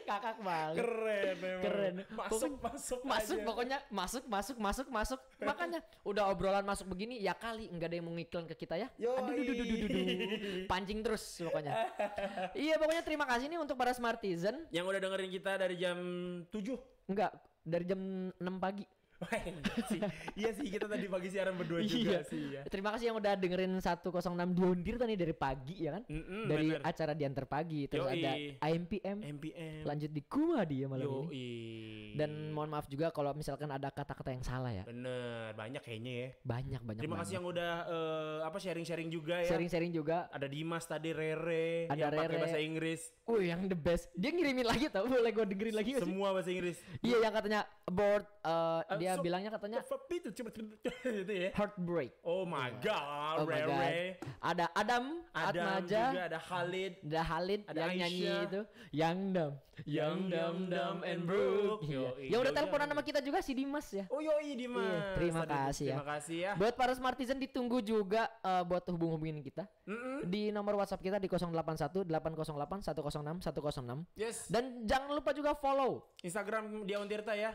kakak banget keren memang. keren masuk Pokok, masuk masuk aja. pokoknya masuk masuk masuk masuk makanya udah obrolan masuk begini ya kali nggak ada yang mau ngiklan ke kita ya Yoi. aduh duh, duh, duh, duh, duh. pancing terus pokoknya iya pokoknya terima kasih nih untuk para smartizen yang udah dengerin kita dari jam tujuh. Enggak, dari jam 6 pagi Oh, iya, iya, sih. kita tadi pagi siaran berdua iya. juga iya. sih ya. Terima kasih yang udah dengerin 106 Diondir tadi dari pagi ya kan? Mm -mm, dari bener. acara diantar pagi terus Yoi. ada IMPM. MPM. Lanjut di Kuma dia malam Yoi. ini. Dan mohon maaf juga kalau misalkan ada kata-kata yang salah ya. Bener, banyak kayaknya ya. Banyak banyak. Terima banyak. kasih yang udah uh, apa sharing-sharing juga ya. Sharing-sharing juga. Ada Dimas tadi Rere ada yang Rere. pakai bahasa Inggris. Uh, yang the best. Dia ngirimin lagi tau boleh gue dengerin lagi Semua sih? bahasa Inggris. Iya yang katanya board uh, uh, dia dia so, bilangnya katanya itu cuma itu ya. Heartbreak. Oh my oh god, oh Ray Ray. Ada Adam, Adam Atmaja, juga ada Khalid, ada Khalid ada yang Aisha. nyanyi itu, yang dam, yang dam dam and brook. Yo, Yang udah teleponan sama kita juga si Dimas ya. Oh yoi iya, Dimas. Iya, terima kasih ya. Terima kasih ya. Buat para smartizen ditunggu juga uh, buat hubung-hubungin kita mm -hmm. di nomor WhatsApp kita di 081 808 106 106. Yes. Dan jangan lupa juga follow Instagram dia Tirta ya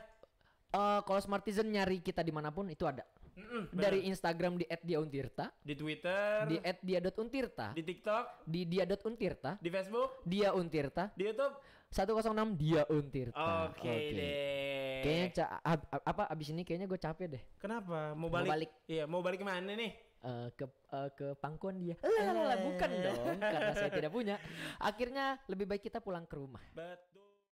uh, kalau smartizen nyari kita dimanapun itu ada. Mm -mm, dari Instagram di @diauntirta, di Twitter, di @dia.untirta, di TikTok, di dia.untirta, di Facebook, dia untirta, di YouTube 106 dia untirta. Oke okay okay. deh. Kayaknya ca ab ab apa abis ini kayaknya gue capek deh. Kenapa? Mau balik? Mau balik. Iya, mau balik kemana nih? Uh, ke uh, ke pangkuan dia. lah bukan dong, karena saya tidak punya. Akhirnya lebih baik kita pulang ke rumah. Betul.